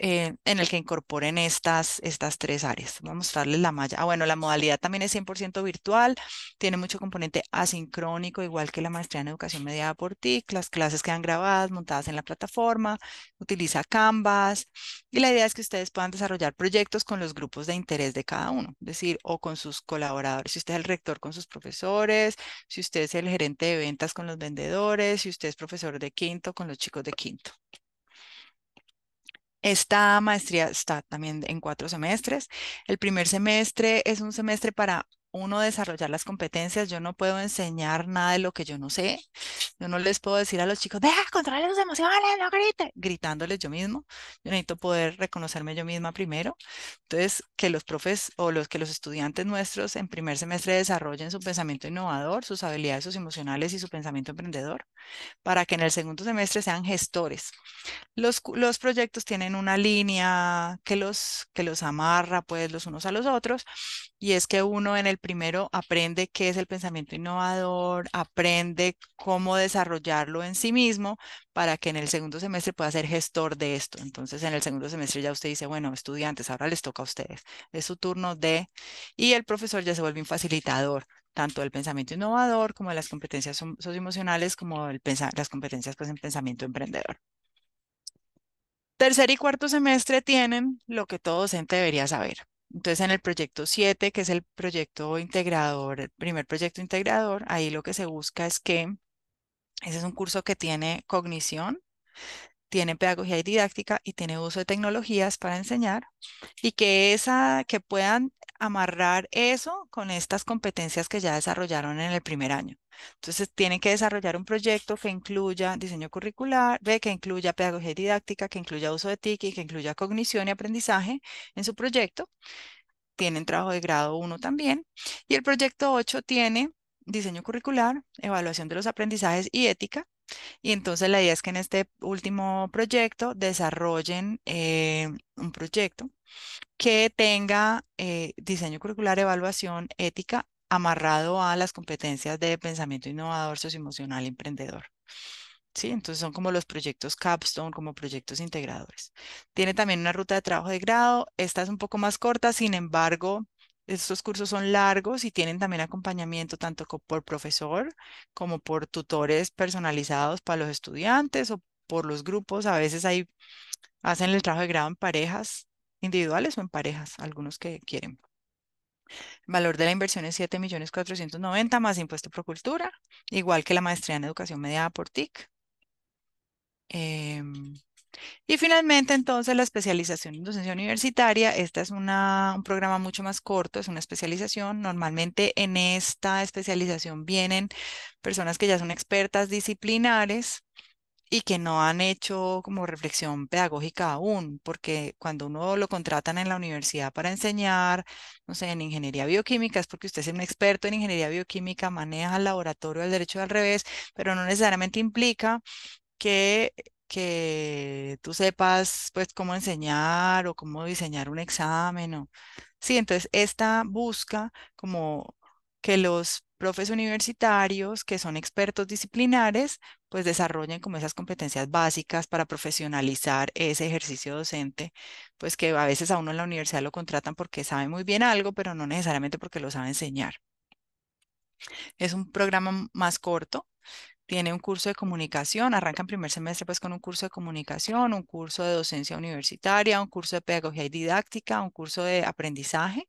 eh, en el que incorporen estas, estas tres áreas. Vamos a mostrarles la malla. Ah, bueno, la modalidad también es 100% virtual, tiene mucho componente asincrónico, igual que la maestría en educación mediada por TIC. Las clases quedan grabadas, montadas en la plataforma, utiliza Canvas y la idea es que ustedes puedan desarrollar proyectos con los grupos de interés de cada uno, es decir, o con sus colaboradores. Si usted es el rector con sus profesores, si usted es el gerente de ventas con los vendedores, si usted es profesor de quinto con los chicos de quinto. Esta maestría está también en cuatro semestres. El primer semestre es un semestre para uno desarrollar las competencias. Yo no puedo enseñar nada de lo que yo no sé. Yo no les puedo decir a los chicos, deja, controlar sus emociones, no grite, gritándoles yo mismo. Yo necesito poder reconocerme yo misma primero. Entonces, que los profes o los que los estudiantes nuestros en primer semestre desarrollen su pensamiento innovador, sus habilidades sus emocionales y su pensamiento emprendedor, para que en el segundo semestre sean gestores. Los, los proyectos tienen una línea que los, que los amarra pues los unos a los otros y es que uno en el primero aprende qué es el pensamiento innovador, aprende cómo desarrollarlo en sí mismo para que en el segundo semestre pueda ser gestor de esto. Entonces, en el segundo semestre ya usted dice, bueno, estudiantes, ahora les toca a ustedes, es su turno de, y el profesor ya se vuelve un facilitador tanto del pensamiento innovador como de las competencias socioemocionales, como el las competencias pues, en pensamiento emprendedor. Tercer y cuarto semestre tienen lo que todo docente debería saber, entonces, en el proyecto 7, que es el proyecto integrador, el primer proyecto integrador, ahí lo que se busca es que ese es un curso que tiene cognición, tiene pedagogía y didáctica y tiene uso de tecnologías para enseñar y que esa que puedan amarrar eso con estas competencias que ya desarrollaron en el primer año. Entonces, tienen que desarrollar un proyecto que incluya diseño curricular, que incluya pedagogía didáctica, que incluya uso de TIC y que incluya cognición y aprendizaje en su proyecto. Tienen trabajo de grado 1 también. Y el proyecto 8 tiene diseño curricular, evaluación de los aprendizajes y ética. Y entonces la idea es que en este último proyecto desarrollen eh, un proyecto que tenga eh, diseño curricular, evaluación ética amarrado a las competencias de pensamiento innovador, socioemocional, emprendedor. ¿sí? Entonces son como los proyectos capstone, como proyectos integradores. Tiene también una ruta de trabajo de grado, esta es un poco más corta, sin embargo, estos cursos son largos y tienen también acompañamiento tanto por profesor como por tutores personalizados para los estudiantes o por los grupos. A veces hay, hacen el trabajo de grado en parejas individuales o en parejas, algunos que quieren. El valor de la inversión es 7.490.000 más impuesto por cultura, igual que la maestría en educación mediada por TIC. Em, y finalmente, entonces, la especialización en docencia universitaria. Este es una, un programa mucho más corto, es una especialización. Normalmente en esta especialización vienen personas que ya son expertas disciplinares y que no han hecho como reflexión pedagógica aún, porque cuando uno lo contratan en la universidad para enseñar, no sé, en ingeniería bioquímica, es porque usted es un experto en ingeniería bioquímica, maneja el laboratorio del derecho al revés, pero no necesariamente implica que que tú sepas pues cómo enseñar o cómo diseñar un examen sí, entonces esta busca como que los profes universitarios que son expertos disciplinares pues desarrollen como esas competencias básicas para profesionalizar ese ejercicio docente, pues que a veces a uno en la universidad lo contratan porque sabe muy bien algo, pero no necesariamente porque lo sabe enseñar. Es un programa más corto, tiene un curso de comunicación, arranca en primer semestre pues con un curso de comunicación, un curso de docencia universitaria, un curso de pedagogía y didáctica, un curso de aprendizaje.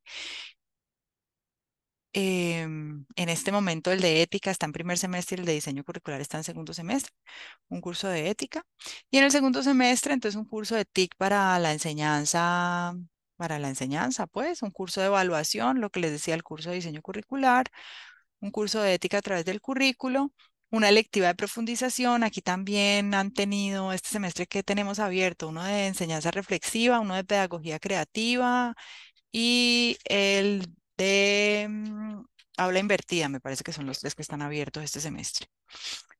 en este momento el de ética está en primer semestre y el de diseño curricular está en segundo semestre, un curso de ética. Y en el segundo semestre entonces un curso de TIC para la enseñanza para la enseñanza, pues, un curso de evaluación, lo que les decía, el curso de diseño curricular, un curso de ética a través del currículo, una electiva de profundización. Aquí también han tenido este semestre que tenemos abierto, uno de enseñanza reflexiva, uno de pedagogía creativa y el de mm, aula invertida, me parece que son los tres que están abiertos este semestre.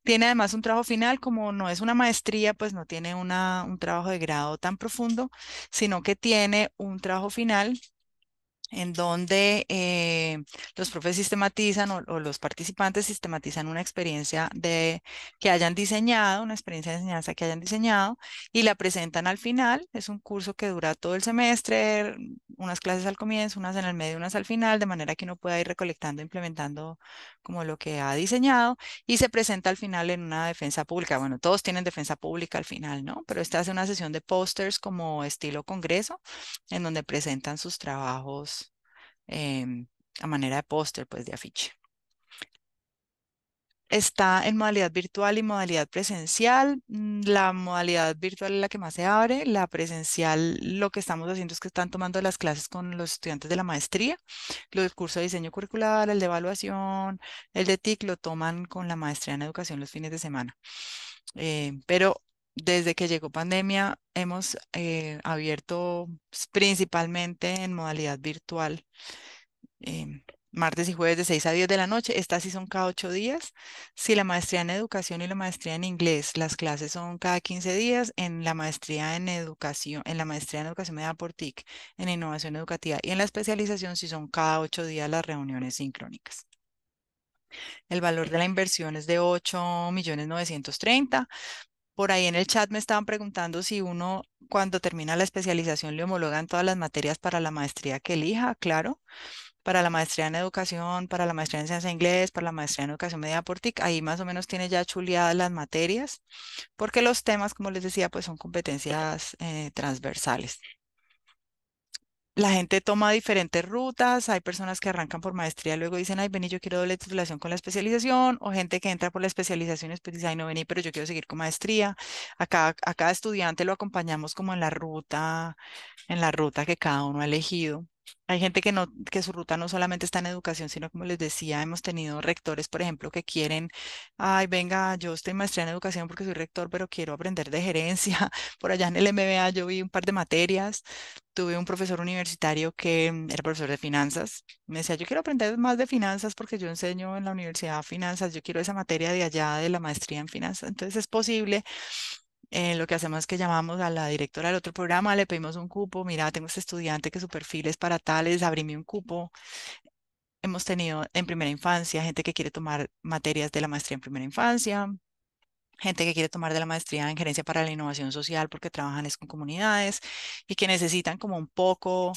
Tiene además un trabajo final, como no es una maestría, pues no tiene una, un trabajo de grado tan profundo, sino que tiene un trabajo final en donde eh, los profes sistematizan o, o, los participantes sistematizan una experiencia de, que hayan diseñado, una experiencia de enseñanza que hayan diseñado y la presentan al final. Es un curso que dura todo el semestre, unas clases al comienzo, unas en el medio, unas al final, de manera que uno pueda ir recolectando, implementando como lo que ha diseñado y se presenta al final en una defensa pública. Bueno, todos tienen defensa pública al final, ¿no? Pero esta hace una sesión de pósters como estilo congreso, en donde presentan sus trabajos em, a manera de póster, pues de afiche. Está en modalidad virtual y modalidad presencial. Mm, la modalidad virtual es la que más se abre. La presencial, lo que estamos haciendo es que están tomando las clases con los estudiantes de la maestría. Los cursos de diseño curricular, el de evaluación, el de TIC, lo toman con la maestría en educación los fines de semana. Eh, pero desde que llegó pandemia hemos eh, abierto pues, principalmente en modalidad virtual. Em, martes y jueves de 6 a 10 de la noche. Estas sí son cada 8 días. Si la maestría en educación y la maestría en inglés, las clases son cada 15 días. En la maestría en educación, en la maestría en educación me da por TIC, en innovación educativa y en la especialización si son cada 8 días las reuniones sincrónicas. El valor de la inversión es de 8.930.000. Por ahí en el chat me estaban preguntando si uno cuando termina la especialización le homologan todas las materias para la maestría que elija, claro para la maestría en educación, para la maestría en ciencia e inglés, para la maestría en educación media por TIC, ahí más o menos tiene ya chuleadas las materias, porque los temas, como les decía, pues son competencias eh, transversales. La gente toma diferentes rutas, hay personas que arrancan por maestría, luego dicen, ay, vení, yo quiero doble titulación con la especialización, o gente que entra por la especialización y dice, ay, no vení, pero yo quiero seguir con maestría. A cada, a cada estudiante lo acompañamos como en la ruta, en la ruta que cada uno ha elegido. Hay gente que no, que su ruta no solamente está en educación, sino como les decía, hemos tenido rectores, por ejemplo, que quieren, ay, venga, yo estoy maestría en educación porque soy rector, pero quiero aprender de gerencia. Por allá en el MBA yo vi un par de materias. Tuve un profesor universitario que mm, era profesor de finanzas. Me decía, yo quiero aprender más de finanzas porque yo enseño en la universidad finanzas, yo quiero esa materia de allá de la maestría en finanzas. Entonces es posible lo que hacemos es que llamamos a la directora del otro programa, le pedimos un cupo, mira, tengo este estudiante que su perfil es para tales, abrime un cupo. Hemos tenido en primera infancia gente que quiere tomar materias de la maestría en primera infancia, gente que quiere tomar de la maestría en gerencia para la innovación social porque trabajan es con comunidades y que necesitan como un poco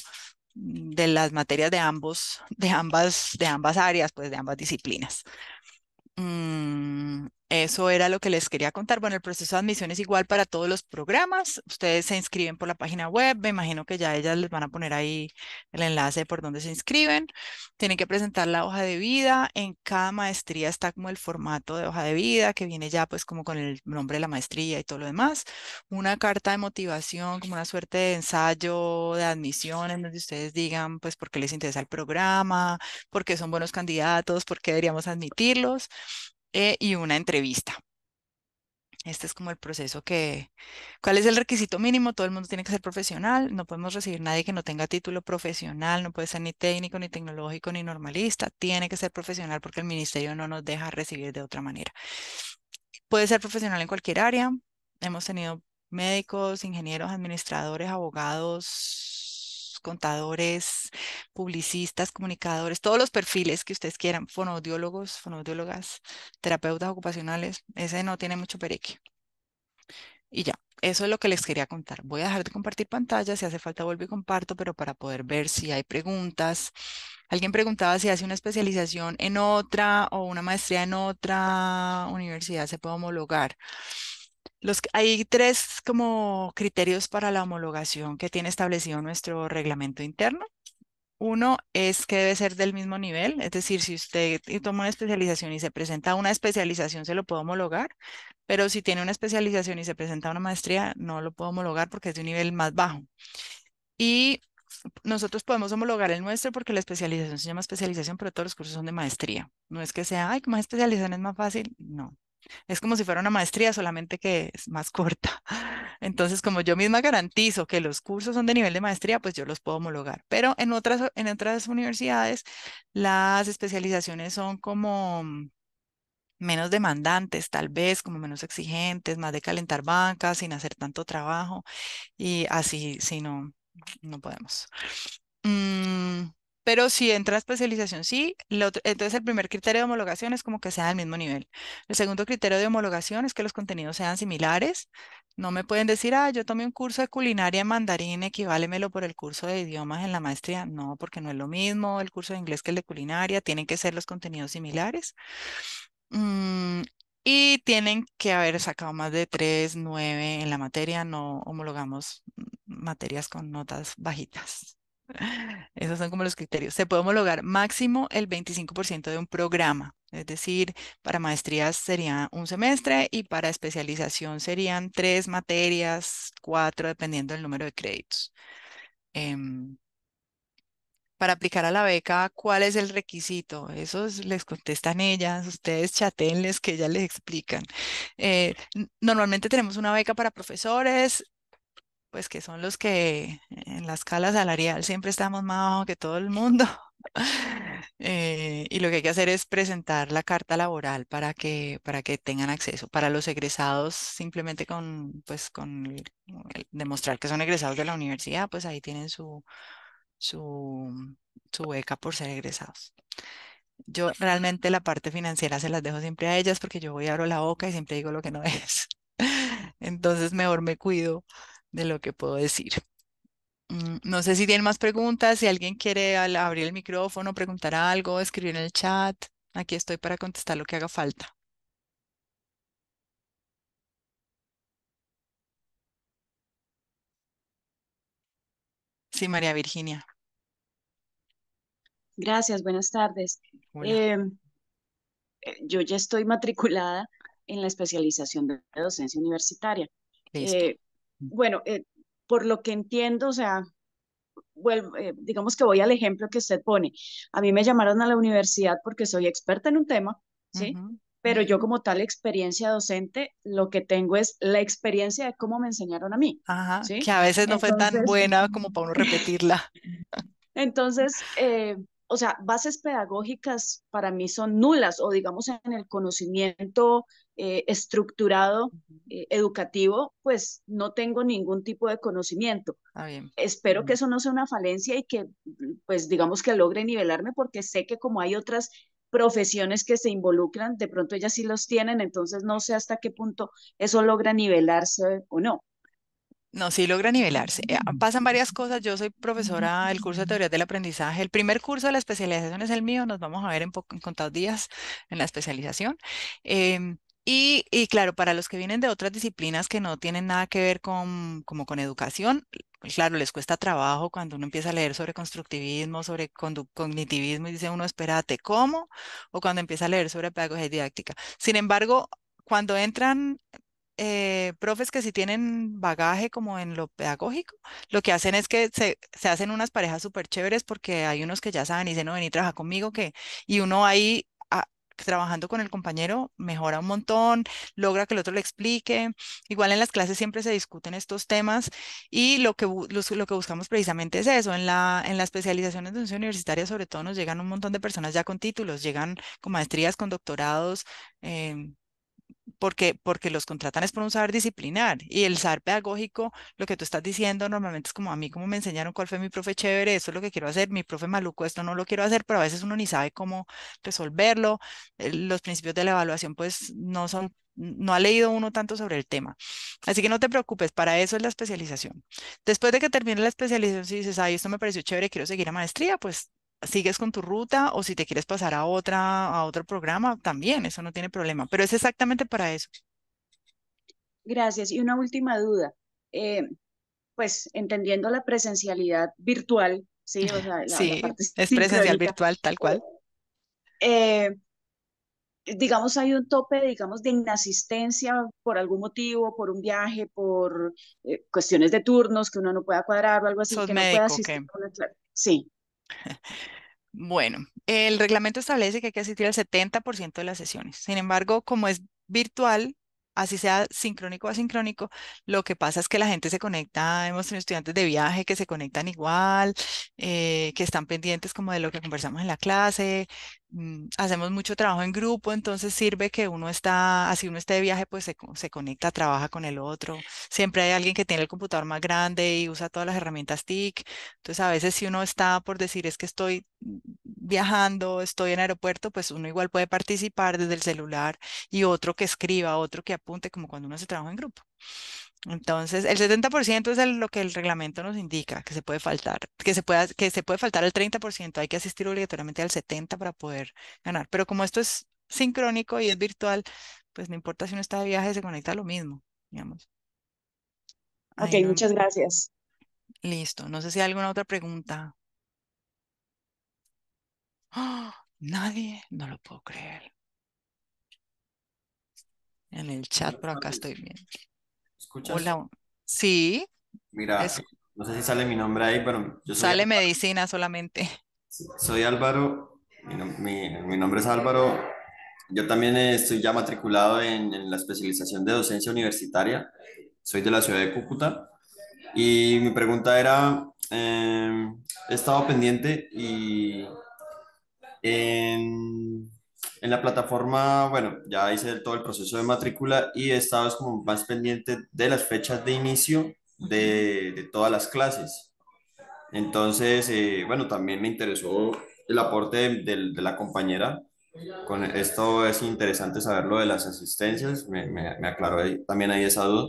de las materias de ambos, de ambas, de ambas áreas, pues de ambas disciplinas. Mm, eso era lo que les quería contar. Bueno, el proceso de admisión es igual para todos los programas. Ustedes se inscriben por la página web. Me imagino que ya ellas les van a poner ahí el enlace por donde se inscriben. Tienen que presentar la hoja de vida. En cada maestría está como el formato de hoja de vida que viene ya pues como con el nombre de la maestría y todo lo demás. Una carta de motivación, como una suerte de ensayo de admisión en donde ustedes digan pues por qué les interesa el programa, por qué son buenos candidatos, por qué deberíamos admitirlos. Eh, y una entrevista. Este es como el proceso que, ¿cuál es el requisito mínimo? Todo el mundo tiene que ser profesional, no podemos recibir nadie que no tenga título profesional, no puede ser ni técnico, ni tecnológico, ni normalista, tiene que ser profesional porque el ministerio no nos deja recibir de otra manera. Puede ser profesional en cualquier área, hemos tenido médicos, ingenieros, administradores, abogados, contadores, publicistas, comunicadores, todos los perfiles que ustedes quieran, fonodiólogos, fonodiólogas, terapeutas ocupacionales, ese no tiene mucho pereque. Y ya, eso es lo que les quería contar. Voy a dejar de compartir pantalla, si hace falta vuelvo y comparto, pero para poder ver si hay preguntas. Alguien preguntaba si hace una especialización en otra o una maestría en otra universidad se puede homologar hay tres como criterios para la homologación que tiene establecido nuestro reglamento interno. Uno es que debe ser del mismo nivel, es decir, si usted toma una especialización y se presenta a una especialización, se lo puede homologar, pero si tiene una especialización y se presenta una maestría, no lo puedo homologar porque es de un nivel más bajo. Y nosotros podemos homologar el nuestro porque la especialización se llama especialización, pero todos los cursos son de maestría. No es que sea, ay, más especialización es más fácil, no. Es como si fuera una maestría, solamente que es más corta. Entonces, como yo misma garantizo que los cursos son de nivel de maestría, pues yo los puedo homologar. Pero en otras, en otras universidades, las especializaciones son como menos demandantes, tal vez como menos exigentes, más de calentar bancas sin hacer tanto trabajo y así, si no, no podemos. Mm, pero si entra a especialización, sí. entonces el primer criterio de homologación es como que sea del mismo nivel. El segundo criterio de homologación es que los contenidos sean similares. No me pueden decir, ah, yo tomé un curso de culinaria en mandarín, equiválemelo por el curso de idiomas en la maestría. No, porque no es lo mismo el curso de inglés que el de culinaria. Tienen que ser los contenidos similares. Mm, y tienen que haber sacado más de 3, 9 en la materia. No homologamos mm, materias con notas bajitas. Esos son como los criterios. Se puede homologar máximo el 25% de un programa, es decir, para maestrías sería un semestre y para especialización serían tres materias, cuatro, dependiendo del número de créditos. Em, para aplicar a la beca, ¿cuál es el requisito? Eso les contestan ellas, ustedes chatenles que ellas les explican. Eh, normalmente tenemos una beca para profesores, pues que son los que en la escala salarial siempre estamos más abajo que todo el mundo. Eh, y lo que hay que hacer es presentar la carta laboral para que, para que tengan acceso. Para los egresados, simplemente con, pues, con demostrar que son egresados de la universidad, pues ahí tienen su, su, su beca por ser egresados. Yo realmente la parte financiera se las dejo siempre a ellas porque yo voy abro la boca y siempre digo lo que no es. Entonces mejor me cuido de lo que puedo decir. Mm, no sé si tienen más preguntas, si alguien quiere abrir el micrófono, preguntar algo, escribir en el chat. Aquí estoy para contestar lo que haga falta. Sí, María Virginia. Gracias, buenas tardes. Em, eh, yo ya estoy matriculada en la especialización de docencia universitaria. Eh, bueno, eh, por lo que entiendo, o sea, eh, digamos que voy al ejemplo que usted pone. A mí me llamaron a la universidad porque soy experta en un tema, ¿sí? Pero yo como tal experiencia docente, lo que tengo es la experiencia de cómo me enseñaron a mí. que a veces no fue tan buena como para uno repetirla. Entonces, eh, o sea, bases pedagógicas para mí son nulas o digamos en el conocimiento eh, estructurado eh, educativo, pues no tengo ningún tipo de conocimiento. Espero que eso no sea una falencia y que pues digamos que logre nivelarme porque sé que como hay otras profesiones que se involucran, de pronto ellas sí los tienen, entonces no sé hasta qué punto eso logra nivelarse o no. No, sí logra nivelarse. Eh, pasan varias cosas. Yo soy profesora del curso de teoría del aprendizaje. El primer curso de la especialización es el mío. Nos vamos a ver en, en contados días en la especialización. Em, y, claro, para los que vienen de otras disciplinas que no tienen nada que ver con, como con educación, pues claro, les cuesta trabajo cuando uno empieza a leer sobre constructivismo, sobre cognitivismo y dice uno, espérate, ¿cómo? O cuando empieza a leer sobre pedagogía didáctica. Sin embargo, cuando entran eh, profes que sí tienen bagaje como en lo pedagógico, lo que hacen es que se, hacen unas parejas súper chéveres porque hay unos que ya saben y dicen, no, vení, trabaja conmigo, que, y uno ahí ah, trabajando con el compañero mejora un montón, logra que el otro le explique. Igual en las clases siempre se discuten estos temas y lo que, lo que buscamos precisamente es eso. En la, en la especialización de docencia universitaria sobre todo nos llegan un montón de personas ya con títulos, llegan con maestrías, con doctorados. Eh, porque, porque los contratan es por un saber disciplinar y el saber pedagógico, lo que tú estás diciendo normalmente es como a mí, como me enseñaron cuál fue mi profe chévere, eso es lo que quiero hacer, mi profe maluco, esto no lo quiero hacer, pero a veces uno ni sabe cómo resolverlo, eh, los principios de la evaluación pues no son, no ha leído uno tanto sobre el tema. Así que no te preocupes, para eso es la especialización. Después de que termine la especialización, si dices, ay, esto me pareció chévere, quiero seguir a maestría, pues sigues con tu ruta o si te quieres pasar a otra, a otro programa, también, eso no tiene problema, pero es exactamente para eso. Gracias. Y una última duda. Eh, pues entendiendo la presencialidad virtual, sí, sí, es presencial virtual tal cual. Eh, digamos, hay un tope, digamos, de inasistencia por algún motivo, por un viaje, por eh, cuestiones de turnos que uno no pueda cuadrar o algo así. que no Sí. Bueno, el reglamento establece que hay que asistir al 70% de las sesiones. Sin embargo, como es virtual, así sea sincrónico o asincrónico, lo que pasa es que la gente se conecta, hemos tenido estudiantes de viaje que se conectan igual, eh, que están pendientes como de lo que conversamos en la clase, mm, hacemos mucho trabajo en grupo, entonces sirve que uno está, así uno esté de viaje, pues se, se, conecta, trabaja con el otro, siempre hay alguien que tiene el computador más grande y usa todas las herramientas TIC, entonces a veces si uno está por decir es que estoy mm, viajando, estoy en aeropuerto, pues uno igual puede participar desde el celular y otro que escriba, otro que apunte, como cuando uno se trabaja en grupo. Entonces, el 70% es lo que el reglamento nos indica, que se puede faltar, que se, pueda, que se puede faltar el 30%, hay que asistir obligatoriamente al 70% para poder ganar. Pero como esto es sincrónico y es virtual, pues no importa si uno está de viaje, se conecta a lo mismo, digamos. ok, muchas gracias. Listo, no sé si hay alguna otra pregunta. ¡Ah! Nadie, no lo puedo creer. En el chat, pero acá estoy bien. ¿Escuchas? Hola. Sí. Mira, no sé si sale mi nombre ahí, pero soy Sale medicina solamente. Soy Álvaro. Mi, nombre es Álvaro. Yo también estoy ya matriculado en, la especialización de docencia universitaria. Soy de la ciudad de Cúcuta. Y mi pregunta era, em, he estado pendiente y en, en, la plataforma, bueno, ya hice todo el proceso de matrícula y he estado como más pendiente de las fechas de inicio de, de todas las clases. Entonces, eh, bueno, también me interesó el aporte de, de, la compañera. Con esto es interesante saberlo de las asistencias, me, me, aclaró ahí, también ahí esa duda.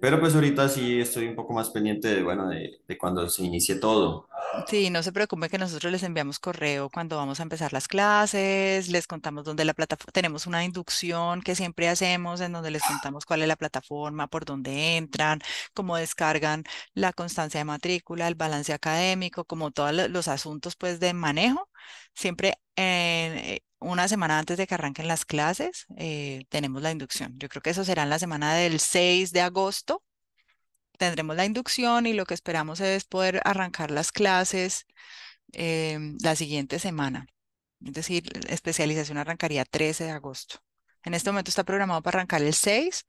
Pero pues ahorita sí estoy un poco más pendiente de, bueno, de, de cuando se inicie todo. Sí, no se preocupe que nosotros les enviamos correo cuando vamos a empezar las clases, les contamos dónde la plataforma, tenemos una inducción que siempre hacemos en donde les contamos cuál es la plataforma, por dónde entran, cómo descargan la constancia de matrícula, el balance académico, como todos los asuntos pues de manejo. Siempre eh, una semana antes de que arranquen las clases eh, tenemos la inducción. Yo creo que eso será en la semana del 6 de agosto tendremos la inducción y lo que esperamos es poder arrancar las clases em, la siguiente semana. Es decir, especialización arrancaría 13 de agosto. En este momento está programado para arrancar el 6,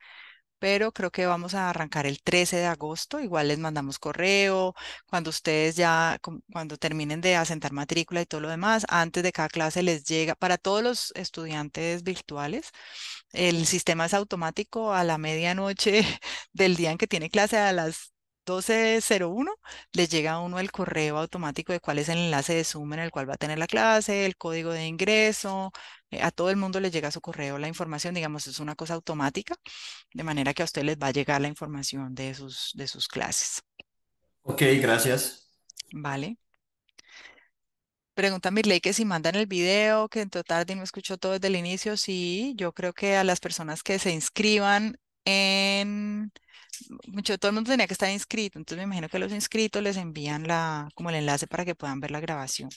pero creo que vamos a arrancar el 13 de agosto. Igual les mandamos correo cuando ustedes ya, cuando terminen de asentar matrícula y todo lo demás, antes de cada clase les llega, para todos los estudiantes virtuales, el sistema es automático a la medianoche del día en que tiene clase a las 12.01 les llega uno el correo automático de cuál es el enlace de Zoom en el cual va a tener la clase, el código de ingreso, eh, a todo el mundo le llega su correo la información, digamos, es una cosa automática, de manera que a usted les va a llegar la información de sus, de sus clases. Ok, gracias. Vale. Pregunta Mirley que si mandan el video, que en total no escuchó todo desde el inicio. Sí, yo creo que a las personas que se inscriban en... Mucho, todo el mundo tenía que estar inscrito, entonces me imagino que los inscritos les envían la, como el enlace para que puedan ver la grabación.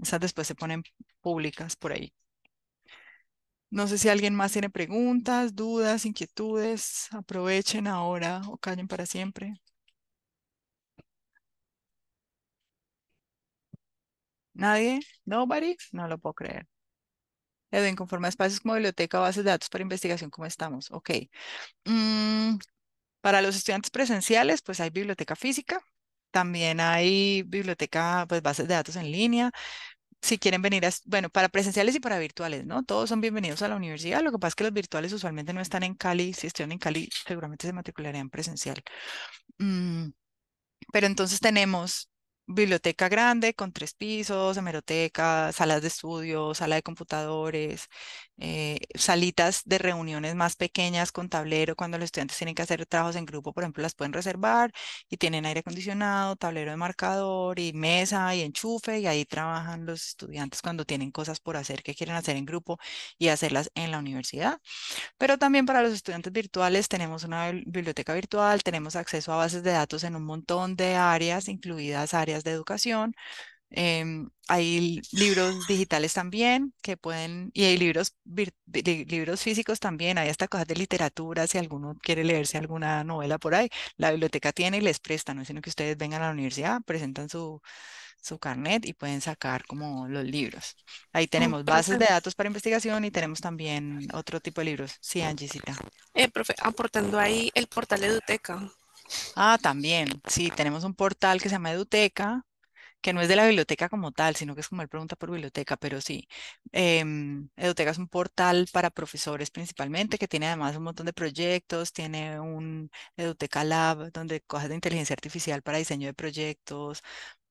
O Esas después se ponen públicas por ahí. No sé si alguien más tiene preguntas, dudas, inquietudes. Aprovechen ahora o callen para siempre. ¿Nadie? ¿Nobody? No lo puedo creer. Edwin, conforme a espacios como biblioteca, bases de datos para investigación, ¿cómo estamos? Ok. Mm, para los estudiantes presenciales, pues hay biblioteca física, también hay biblioteca, pues bases de datos en línea, si quieren venir, a, bueno, para presenciales y para virtuales, ¿no? Todos son bienvenidos a la universidad. Lo que pasa es que los virtuales usualmente no están en Cali. Si estuvieran en Cali, seguramente se matricularían presencial. Mm, pero entonces tenemos biblioteca grande con tres pisos, hemeroteca, salas de estudio, sala de computadores, eh, salitas de reuniones más pequeñas con tablero cuando los estudiantes tienen que hacer trabajos en grupo, por ejemplo, las pueden reservar y tienen aire acondicionado, tablero de marcador y mesa y enchufe y ahí trabajan los estudiantes cuando tienen cosas por hacer que quieren hacer en grupo y hacerlas en la universidad. Pero también para los estudiantes virtuales tenemos una biblioteca virtual, tenemos acceso a bases de datos en un montón de áreas, incluidas áreas de educación. Em, hay libros digitales también que pueden, y hay libros, libros físicos también, hay hasta cosas de literatura, si alguno quiere leerse alguna novela por ahí, la biblioteca tiene y les presta, no es sino que ustedes vengan a la universidad, presentan su, su carnet y pueden sacar como los libros. Ahí oh, tenemos bases de datos para investigación y tenemos también otro tipo de libros. Sí, eh, Angisita. Eh, profe, aportando ahí el portal Eduteca. Ah, también. Sí, tenemos un portal que se llama Eduteca, que no es de la biblioteca como tal, sino que es como el pregunta por biblioteca, pero sí. Em, Eduteca es un portal para profesores principalmente, que tiene además un montón de proyectos, tiene un Eduteca Lab, donde cosas de inteligencia artificial para diseño de proyectos,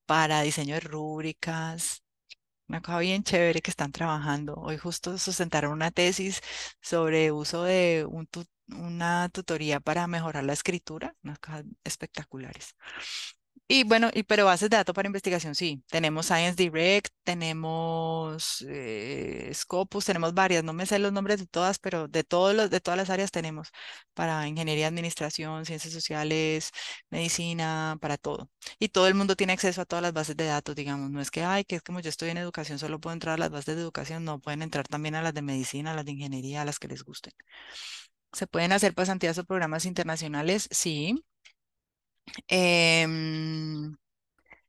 para diseño de rúbricas, una cosa bien chévere que están trabajando. Hoy justo sustentaron una tesis sobre uso de una tutoría para mejorar la escritura, unas cosas espectaculares. Y bueno, y, pero bases de datos para investigación, sí. Tenemos Science Direct, tenemos eh, Scopus, tenemos varias. No me sé los nombres de todas, pero de, todos los, de todas las áreas tenemos. Para ingeniería, administración, ciencias sociales, medicina, para todo. Y todo el mundo tiene acceso a todas las bases de datos, digamos. No es que, ay, que es como yo estoy en educación, solo puedo entrar a las bases de educación. No, pueden entrar también a las de medicina, a las de ingeniería, a las que les gusten. ¿Se pueden hacer pasantías o programas internacionales? Sí. Em,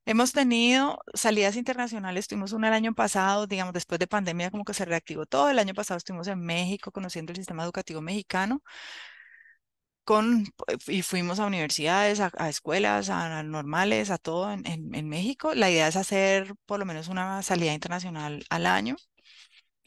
hemos tenido salidas internacionales, tuvimos una el año pasado, digamos, después de pandemia como que se reactivó todo, el año pasado estuvimos en México conociendo el sistema educativo mexicano. Con, y fuimos a universidades, a, escuelas, a, normales, a todo en, México. La idea es hacer por lo menos una salida internacional al año.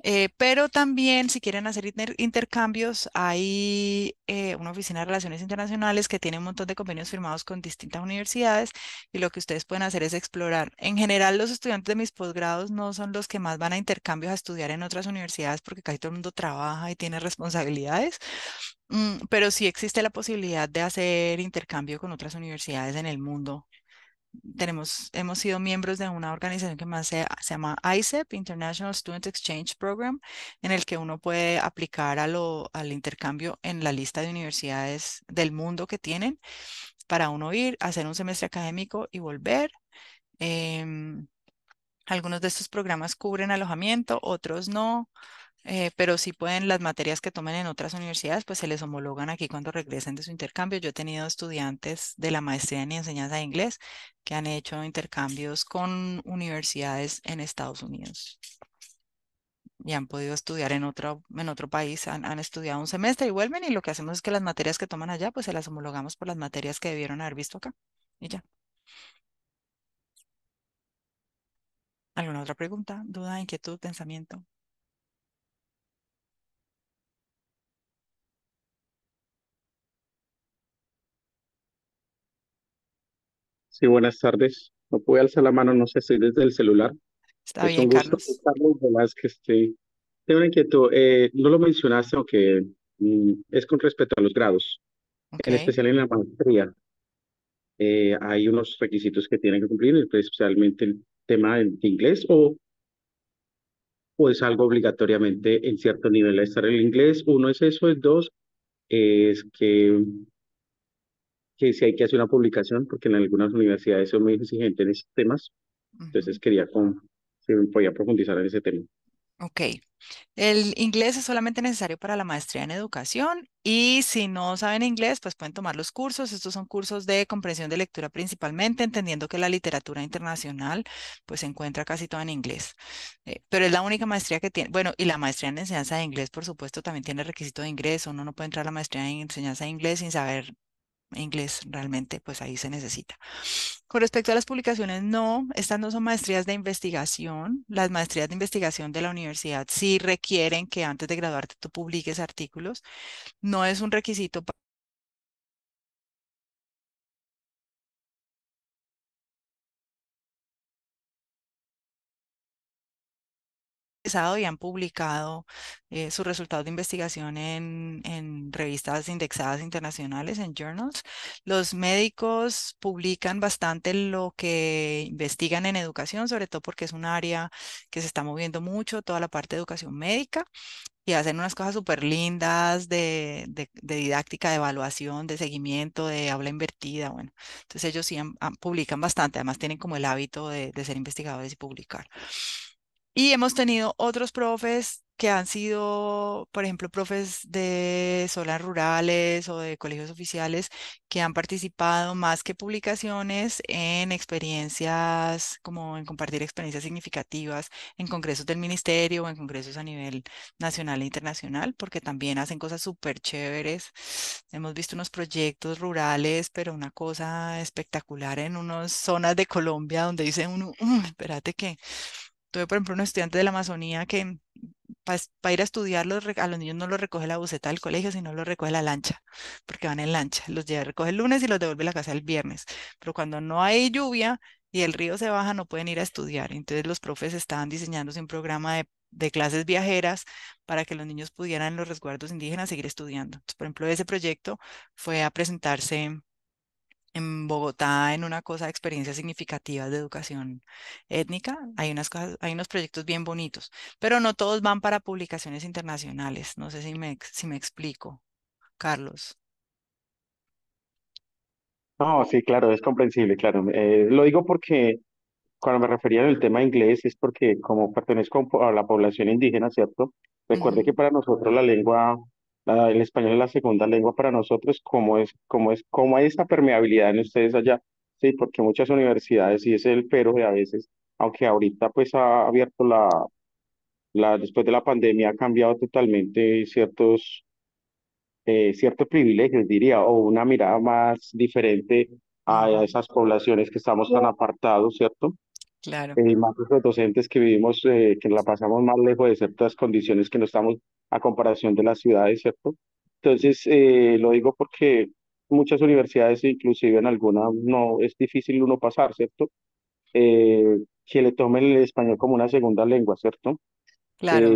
Eh, pero también si quieren hacer intercambios, hay eh, una oficina de relaciones internacionales que tiene un montón de convenios firmados con distintas universidades y lo que ustedes pueden hacer es explorar. En general, los estudiantes de mis posgrados no son los que más van a intercambios a estudiar en otras universidades porque casi todo el mundo trabaja y tiene responsabilidades, mm, pero sí existe la posibilidad de hacer intercambio con otras universidades en el mundo hemos sido miembros de una organización que más se, llama ICEP, International Student Exchange Program, en el que uno puede aplicar a lo, al intercambio en la lista de universidades del mundo que tienen para uno ir, hacer un semestre académico y volver. Em, algunos de estos programas cubren alojamiento, otros no. Eh, pero sí pueden las materias que tomen en otras universidades, pues se les homologan aquí cuando regresen de su intercambio. Yo he tenido estudiantes de la maestría en enseñanza de inglés que han hecho intercambios con universidades en Estados Unidos y han podido estudiar en otro, en otro país, han, han, estudiado un semestre y vuelven y lo que hacemos es que las materias que toman allá, pues se las homologamos por las materias que debieron haber visto acá y ya. ¿Alguna otra pregunta, duda, inquietud, pensamiento? Sí, buenas tardes. No pude alzar la mano, no sé, si desde el celular. Está es bien, un gusto, Carlos. Velázquez, Tengo una inquietud. Eh, no lo mencionaste, aunque mm, es con respecto a los grados, en especial en la maestría. Eh, hay unos requisitos que tienen que cumplir, especialmente el tema de inglés o, o es algo obligatoriamente en cierto nivel estar en inglés. Uno es eso, es dos, es que que si hay que hacer una publicación, porque en algunas universidades son muy exigentes en esos temas, entonces quería con, profundizar en ese tema. Ok. El inglés es solamente necesario para la maestría en educación y si no saben inglés, pues pueden tomar los cursos. Estos son cursos de comprensión de lectura principalmente, entendiendo que la literatura internacional pues se encuentra casi toda en inglés. Eh, pero es la única maestría que tiene. Bueno, y la maestría en enseñanza de inglés, por supuesto, también tiene requisito de ingreso. Uno no puede entrar a la maestría en enseñanza de inglés sin saber inglés realmente, pues ahí se necesita. Con respecto a las publicaciones, no, estas no son maestrías de investigación. Las maestrías de investigación de la universidad sí requieren que antes de graduarte tú publiques artículos. No es un requisito y han publicado eh, sus resultados de investigación en, revistas indexadas internacionales, en journals. Los médicos publican bastante lo que investigan en educación, sobre todo porque es un área que se está moviendo mucho, toda la parte de educación médica. Y hacen unas cosas súper lindas de, didáctica, de evaluación, de seguimiento, de habla invertida. Bueno, entonces ellos sí publican bastante. Además, tienen como el hábito de ser investigadores y publicar. Y hemos tenido otros profes que han sido, por ejemplo, profes de zonas rurales o de colegios oficiales que han participado más que publicaciones en experiencias, como en compartir experiencias significativas en congresos del ministerio o en congresos a nivel nacional e internacional, porque también hacen cosas súper chéveres. Hemos visto unos proyectos rurales, pero una cosa espectacular en unas zonas de Colombia donde dice uno, espérate que por ejemplo, un estudiante de la Amazonía que mm, pues, para ir a estudiar los, a los niños no los recoge la buceta del colegio, sino los recoge la lancha, porque van en lancha. Los lleva, recoge el lunes y los devuelve a la casa el viernes. Pero cuando no hay lluvia y el río se baja, no pueden ir a estudiar. Entonces los profes estaban diseñándose un programa de clases viajeras para que los niños pudieran en los resguardos indígenas seguir estudiando. por ejemplo, ese proyecto fue a presentarse en Bogotá en una cosa de experiencias significativas de educación étnica. Hay, unas cosas, hay unos proyectos bien bonitos, pero no todos van para publicaciones internacionales. No sé si me, si me explico, Carlos. No, sí, claro, es comprensible, claro. Eh, lo digo porque cuando me refería al tema inglés es porque como pertenezco a la población indígena, ¿cierto? Recuerde que para nosotros la lengua el español es la segunda lengua para nosotros, ¿cómo es, cómo es, cómo hay esa permeabilidad en ustedes allá? Sí, porque muchas universidades, y es el pero de a veces, aunque ahorita pues ha abierto la, la después de la pandemia ha cambiado totalmente ciertos, eh, ciertos privilegios, diría, o una mirada más diferente a esas poblaciones que estamos tan apartados, ¿cierto? Claro. Eh, y más los docentes que vivimos, eh, que la pasamos más lejos de ciertas condiciones que no estamos a comparación de las ciudades, ¿cierto? Entonces, eh, lo digo porque muchas universidades, inclusive en algunas, no es difícil uno pasar, ¿cierto? que le tomen el español como una segunda lengua, ¿cierto? Claro.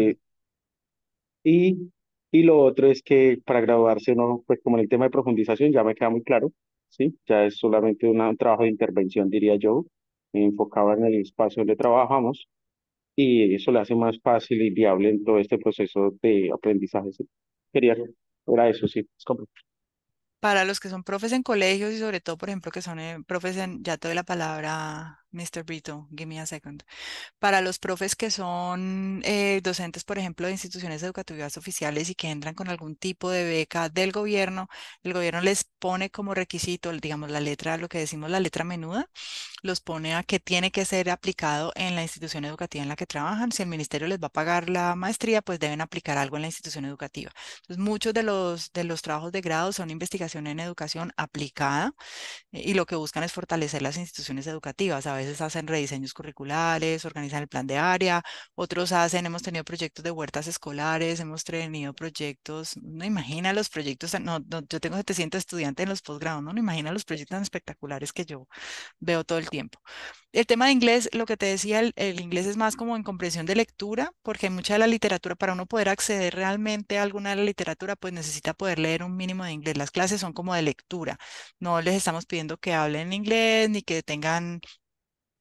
y, y lo otro es que para graduarse, no, pues como en el tema de profundización ya me queda muy claro, ¿sí? Ya es solamente un trabajo de intervención, diría yo enfocaba en el espacio donde trabajamos y eso le hace más fácil y viable en todo este proceso de aprendizaje. Quería, era eso, sí. Para los que son profes en colegios y sobre todo, por ejemplo, que son eh, profes en, ya te doy la palabra, Mr. Brito, give me a second. Para los profes que son eh, docentes, por ejemplo, de instituciones educativas oficiales y que entran con algún tipo de beca del gobierno, el gobierno les pone como requisito, digamos, la letra, lo que decimos la letra menuda, los pone a que tiene que ser aplicado en la institución educativa en la que trabajan. Si el ministerio les va a pagar la maestría, pues deben aplicar algo en la institución educativa. Entonces, muchos de los, de los trabajos de grado son investigación en educación aplicada eh, y lo que buscan es fortalecer las instituciones educativas. A veces hacen rediseños curriculares, organizan el plan de área, otros hacen, hemos tenido proyectos de huertas escolares, hemos tenido proyectos, no imagina los proyectos, no, yo tengo 700 estudiantes en los posgrados, no, imagina los proyectos tan espectaculares que yo veo todo el tiempo. El tema de inglés, lo que te decía, el, el inglés es más como en comprensión de lectura, porque mucha de la literatura, para uno poder acceder realmente a alguna de la literatura, pues necesita poder leer un mínimo de inglés. Las clases son como de lectura, no les estamos pidiendo que hablen inglés ni que tengan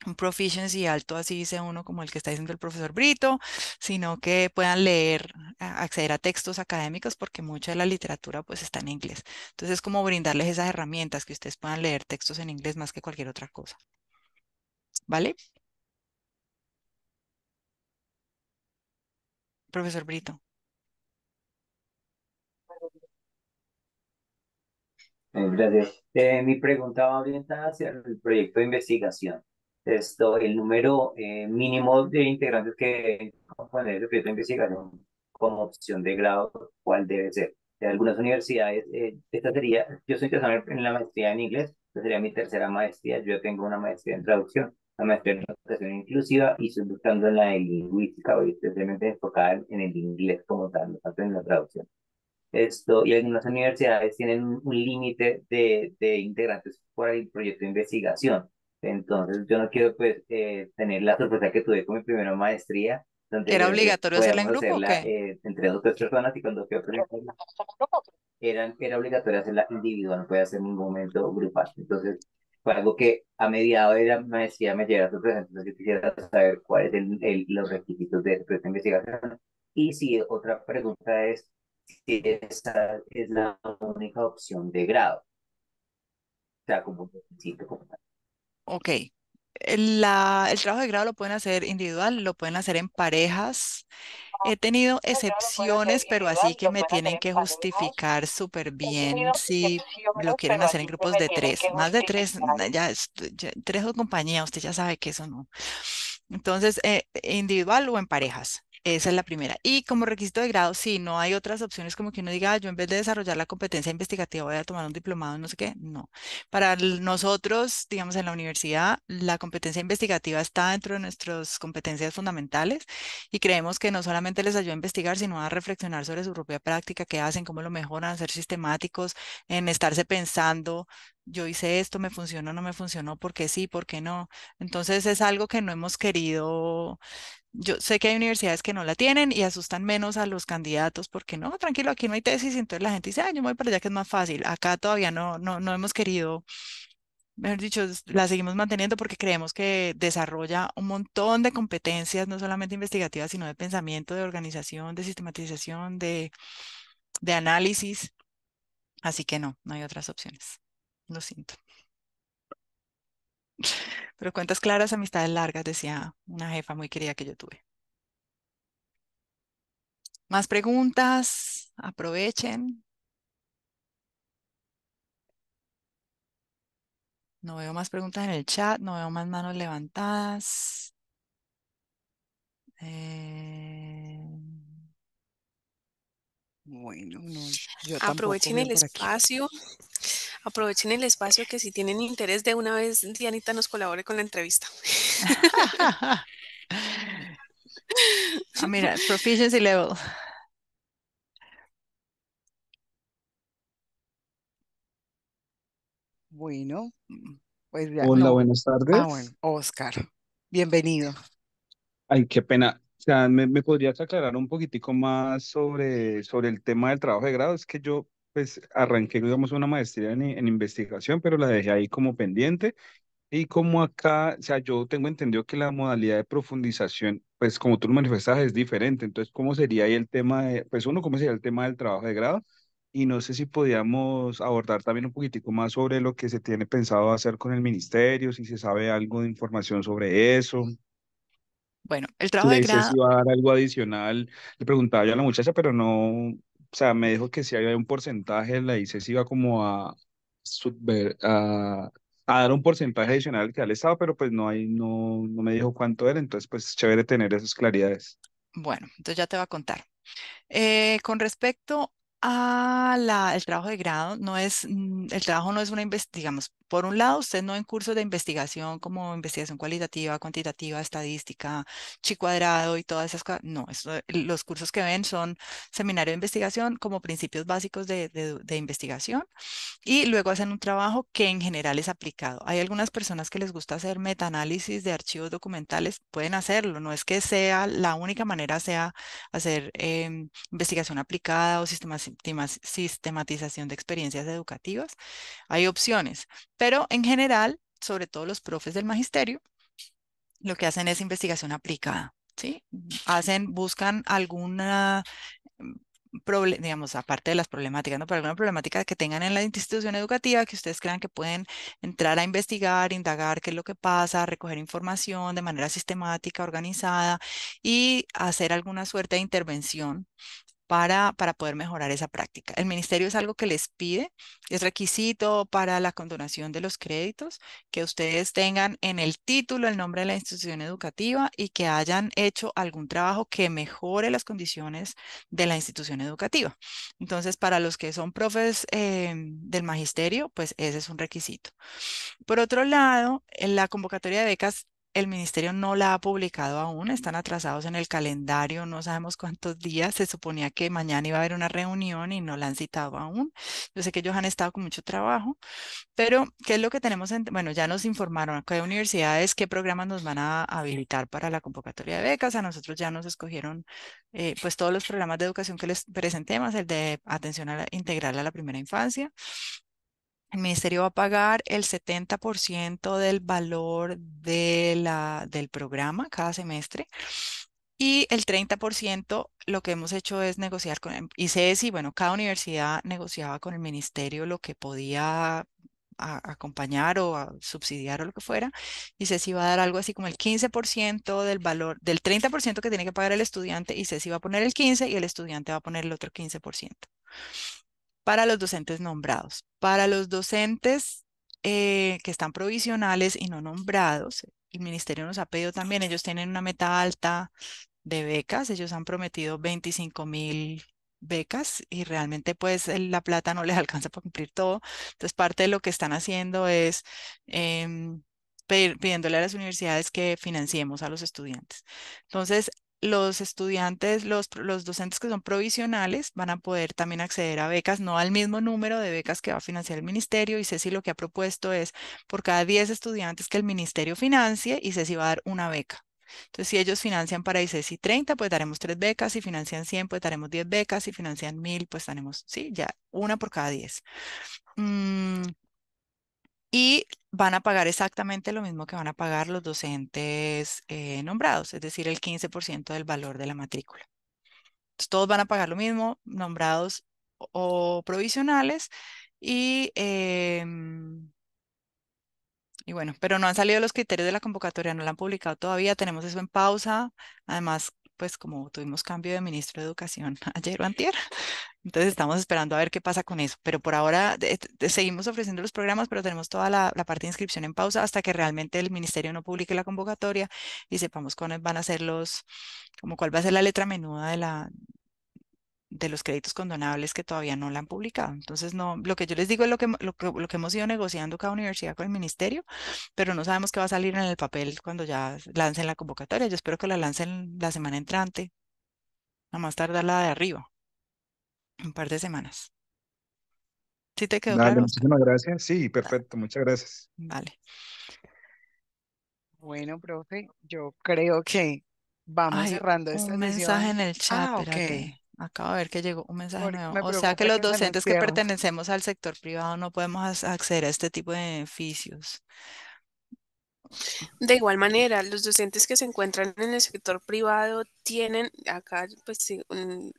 un proficiency alto, así dice uno como el que está diciendo el profesor Brito, sino que puedan leer, acceder a textos académicos porque mucha de la literatura pues está en inglés. Entonces es como brindarles esas herramientas que ustedes puedan leer textos en inglés más que cualquier otra cosa. ¿Vale? Profesor Brito. Eh, gracias. Eh, mi pregunta va orientada hacia el proyecto de investigación esto, el número eh, mínimo de integrantes que componen el proyecto de investigación como opción de grado, cuál debe ser. en algunas universidades, eh, esta sería, yo soy interesado en la maestría en inglés, esta sería mi tercera maestría, yo tengo una maestría en traducción, una maestría en educación inclusiva y estoy buscando en la de lingüística, hoy especialmente enfocada en el inglés como tal, no tanto en la traducción. Esto, y algunas universidades tienen un, límite de, de integrantes por el proyecto de investigación entonces, yo no quiero pues eh, tener la sorpresa que tuve con mi primera maestría. ¿Era obligatorio hacerla en grupo eh, entre dos tres personas y cuando fui a presentarla, era, era obligatorio hacerla individual, no podía hacer un momento grupal. Entonces, fue algo que a mediados de la maestría me llega a sorpresa. Entonces, yo quisiera saber cuáles son los requisitos de esta investigación. Y si otra pregunta es si esa es la única opción de grado. O sea, como requisito como ok, el trabajo de grado lo pueden hacer individual, lo pueden hacer en parejas. He tenido excepciones, pero así que me tienen que justificar súper bien si lo quieren hacer en grupos de tres. Más de tres, ya, tres o compañía, usted ya sabe que eso no. Entonces, eh, individual o en parejas. Esa es la primera. Y como requisito de grado, sí, no hay otras opciones como que uno diga, ah, yo en vez de desarrollar la competencia investigativa voy a tomar un diplomado, no sé qué. No. Para nosotros, digamos, en la universidad, la competencia investigativa está dentro de nuestras competencias fundamentales y creemos que no solamente les ayuda a investigar, sino a reflexionar sobre su propia práctica, qué hacen, cómo lo mejoran, ser sistemáticos, en estarse pensando yo hice esto, me funcionó, no me funcionó, por qué sí, por qué no. Entonces es algo que no hemos querido yo sé que hay universidades que no la tienen y asustan menos a los candidatos porque no, tranquilo, aquí no hay tesis, entonces la gente dice, ay ah, yo voy para allá que es más fácil. Acá todavía no, no, no hemos querido, mejor dicho, la seguimos manteniendo porque creemos que desarrolla un montón de competencias, no solamente investigativas, sino de pensamiento, de organización, de sistematización, de, de análisis. Así que no, no hay otras opciones. Lo siento. Pero cuentas claras, amistades largas, decía una jefa muy querida que yo tuve. Más preguntas, aprovechen. No veo más preguntas en el chat, no veo más manos levantadas. Eh, bueno, no, Aprovechen el espacio aprovechen el espacio que si tienen interés de una vez Dianita nos colabore con la entrevista. Ah, mira, proficiency level. Bueno, pues ya. Hola, buenas tardes. Ah, Oscar, bienvenido. Ay, qué pena. O sea, ¿me, ¿me, podrías aclarar un poquitico más sobre, sobre el tema del trabajo de grado? Es que yo pues arranqué, digamos, una maestría en, investigación, pero la dejé ahí como pendiente. Y como acá, o sea, yo tengo entendido que la modalidad de profundización, pues como tú lo manifestas, es diferente. Entonces, ¿cómo sería ahí el tema de, pues uno, cómo sería el tema del trabajo de grado? Y no sé si podíamos abordar también un poquitico más sobre lo que se tiene pensado hacer con el ministerio, si se sabe algo de información sobre eso. Bueno, el trabajo de grado. si iba a dar algo adicional. Le preguntaba yo a la muchacha, pero no, o sea, me dijo que si había un porcentaje, la ICE iba como a, a, dar un porcentaje adicional que al Estado, pero pues no, hay, no, no me dijo cuánto era, entonces pues chévere tener esas claridades. Bueno, entonces ya te va a contar. Eh, con respecto a el trabajo de grado, no es, mm, el trabajo no es una digamos, por un lado, usted no en cursos de investigación como investigación cualitativa, cuantitativa, estadística, chi cuadrado y todas esas cosas. No, eh, los cursos que ven son seminario de investigación como principios básicos de, de, investigación y luego hacen un trabajo que en general es aplicado. Hay algunas personas que les gusta hacer metaanálisis de archivos documentales, pueden hacerlo, no es que sea la única manera sea hacer em, investigación aplicada o sistemas sistematización de experiencias educativas. Hay opciones, pero en general, sobre todo los profes del magisterio, lo que hacen es investigación aplicada. ¿Sí? Hacen, buscan alguna mm, digamos, aparte de las problemáticas, ¿no? para alguna problemática que tengan en la institución educativa que ustedes crean que pueden entrar a investigar, indagar qué es lo que pasa, recoger información de manera sistemática, organizada y hacer alguna suerte de intervención para, poder mejorar esa práctica. El ministerio es algo que les pide, es requisito para la condonación de los créditos, que ustedes tengan en el título el nombre de la institución educativa y que hayan hecho algún trabajo que mejore las condiciones de la institución educativa. Entonces, para los que son profes eh, del magisterio, pues ese es un requisito. Por otro lado, en la convocatoria de becas el ministerio no la ha publicado aún, están atrasados en el calendario, no sabemos cuántos días, se suponía que mañana iba a haber una reunión y no la han citado aún. Yo sé que ellos han estado con mucho trabajo, pero ¿qué es lo que tenemos? bueno, ya nos informaron qué universidades, qué programas nos van a habilitar para la convocatoria de becas, a nosotros ya nos escogieron eh, pues todos los programas de educación que les presentemos, el de atención integral a la primera infancia, el ministerio va a pagar el 70% del valor de la, del programa cada semestre y el 30% lo que hemos hecho es negociar con el ICESI. Bueno, cada universidad negociaba con el ministerio lo que podía acompañar o subsidiar o lo que fuera, y si va a dar algo así como el 15% del valor, del 30% que tiene que pagar el estudiante, y si va a poner el 15% y el estudiante va a poner el otro 15% para los docentes nombrados. Para los docentes eh, que están provisionales y no nombrados, el ministerio nos ha pedido también, ellos tienen una meta alta de becas, ellos han prometido 25 mil becas y realmente pues la plata no les alcanza para cumplir todo. Entonces parte de lo que están haciendo es em, pidiéndole a las universidades que financiemos a los estudiantes. Entonces los estudiantes, los, docentes que son provisionales van a poder también acceder a becas, no al mismo número de becas que va a financiar el ministerio. Y Ceci lo que ha propuesto es por cada 10 estudiantes que el ministerio financie, y Ceci va a dar una beca. Entonces, si ellos financian para ICESI 30, pues daremos 3 becas, si financian 100, pues daremos 10 becas, si financian 1000, pues daremos, sí, ya una por cada 10 y van a pagar exactamente lo mismo que van a pagar los docentes eh, nombrados, es decir, el 15% del valor de la matrícula. todos van a pagar lo mismo, nombrados o provisionales, y, em, y bueno, pero no han salido los criterios de la convocatoria, no la han publicado todavía, tenemos eso en pausa, además pues como tuvimos cambio de ministro de Educación ayer o antier, entonces estamos esperando a ver qué pasa con eso. Pero por ahora seguimos ofreciendo los programas, pero tenemos toda la, parte de inscripción en pausa hasta que realmente el ministerio no publique la convocatoria y sepamos cuáles van a ser los, como cuál va a ser la letra menuda de la, de los créditos condonables que todavía no la han publicado. Entonces, no, lo que yo les digo es lo que, lo hemos ido negociando cada universidad con el ministerio, pero no sabemos qué va a salir en el papel cuando ya lancen la convocatoria. Yo espero que la lancen la semana entrante, a más tardar la de arriba, un par de semanas. ¿Sí te quedó Muchísimas gracias. Sí, perfecto, muchas gracias. Vale. Bueno, profe, yo creo que vamos cerrando este Un mensaje en el chat, ah, Acaba de ver que llegó un mensaje nuevo. o sea que los docentes que pertenecemos al sector privado no podemos acceder a este tipo de beneficios. De igual manera, los docentes que se encuentran en el sector privado tienen, acá pues mm,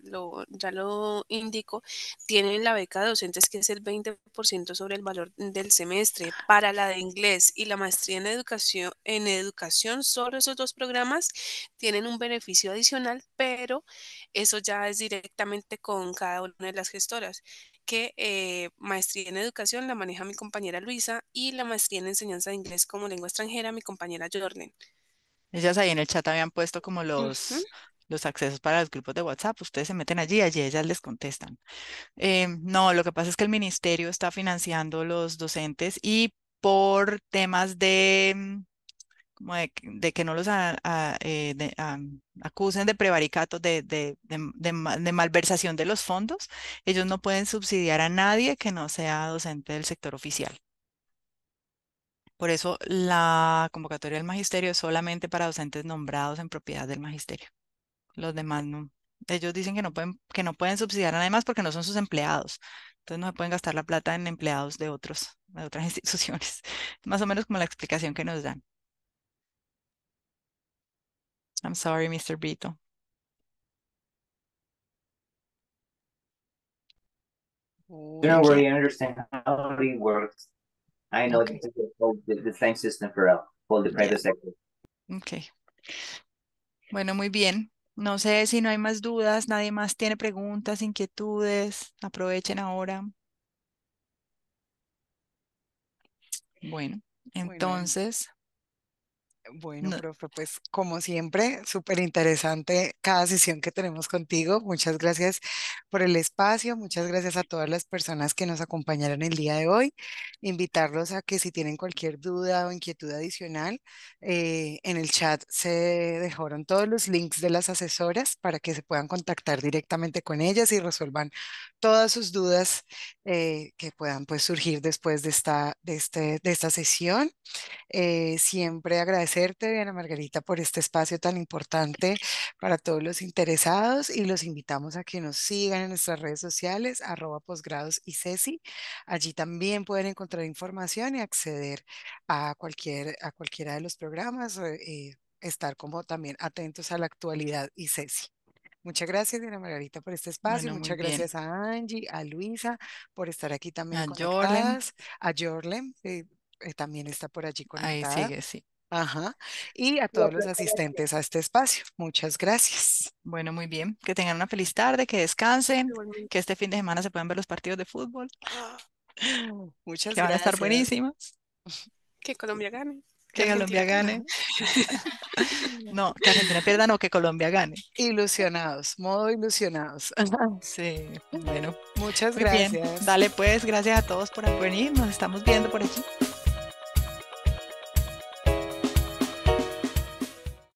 ya lo indico, tienen la beca de docentes que es el 20% sobre el valor del semestre. Para la de inglés y la maestría en educación, en educación, solo esos dos programas tienen un beneficio adicional, pero eso ya es directamente con cada una de las gestoras que eh, maestría en educación la maneja mi compañera Luisa y la maestría en enseñanza de inglés como lengua extranjera mi compañera Jordan. Ellas ahí en el chat habían puesto como los, los accesos para los grupos de WhatsApp. Ustedes se meten allí, allí ellas les contestan. Eh, no, lo que pasa es que el ministerio está financiando los docentes y por temas de mm, de, que no los eh, acusen de prevaricato, de, de malversación de los fondos, ellos no pueden subsidiar a nadie que no sea docente del sector oficial. Por eso la convocatoria del magisterio es solamente para docentes nombrados en propiedad del magisterio. Los demás no. Ellos dicen que no pueden, que no pueden subsidiar a nadie más porque no son sus empleados. Entonces no se pueden gastar la plata en empleados de otros, de otras instituciones. Más o menos como la explicación que nos dan. I'm sorry, Mr. Brito. Don't really understand how it works. I know the, same system for all the private sector. Okay. Bueno, muy bien. No sé si no hay más dudas, nadie más tiene preguntas, inquietudes. Aprovechen ahora. Bueno, entonces. Bueno, profe, pues como siempre, súper interesante cada sesión que tenemos contigo. Muchas gracias por el espacio, muchas gracias a todas las personas que nos acompañaron el día de hoy. Invitarlos a que si tienen cualquier duda o inquietud adicional, eh, en el chat se dejaron todos los links de las asesoras para que se puedan contactar directamente con ellas y resuelvan todas sus dudas eh, que puedan pues surgir después de esta, de este, de esta sesión. Eh, siempre agradecer Diana Margarita, por este espacio tan importante para todos los interesados y los invitamos a que nos sigan en nuestras redes sociales, arroba posgrados y Ceci. Allí también pueden encontrar información y acceder a, cualquier, a cualquiera de los programas, eh, eh, estar como también atentos a la actualidad y Ceci. Muchas gracias, Diana Margarita, por este espacio. Muchas gracias a Angie, a Luisa, por estar aquí también. A conectadas. A Jorlen, eh, también está por allí conectada. Ahí sigue, sí. Ajá. Y a todos los asistentes a este espacio. Muchas gracias. Bueno, muy bien. Que tengan una feliz tarde, que descansen, que este fin de semana se puedan ver los partidos de fútbol. Ah, muchas que van a estar buenísimos Que Colombia gane. Que, Colombia gane. no, que Argentina pierda, no, que Colombia gane. Ilusionados, modo ilusionados. sí, bueno. Muchas gracias. Dale pues, gracias a todos por venir. Nos estamos viendo por aquí.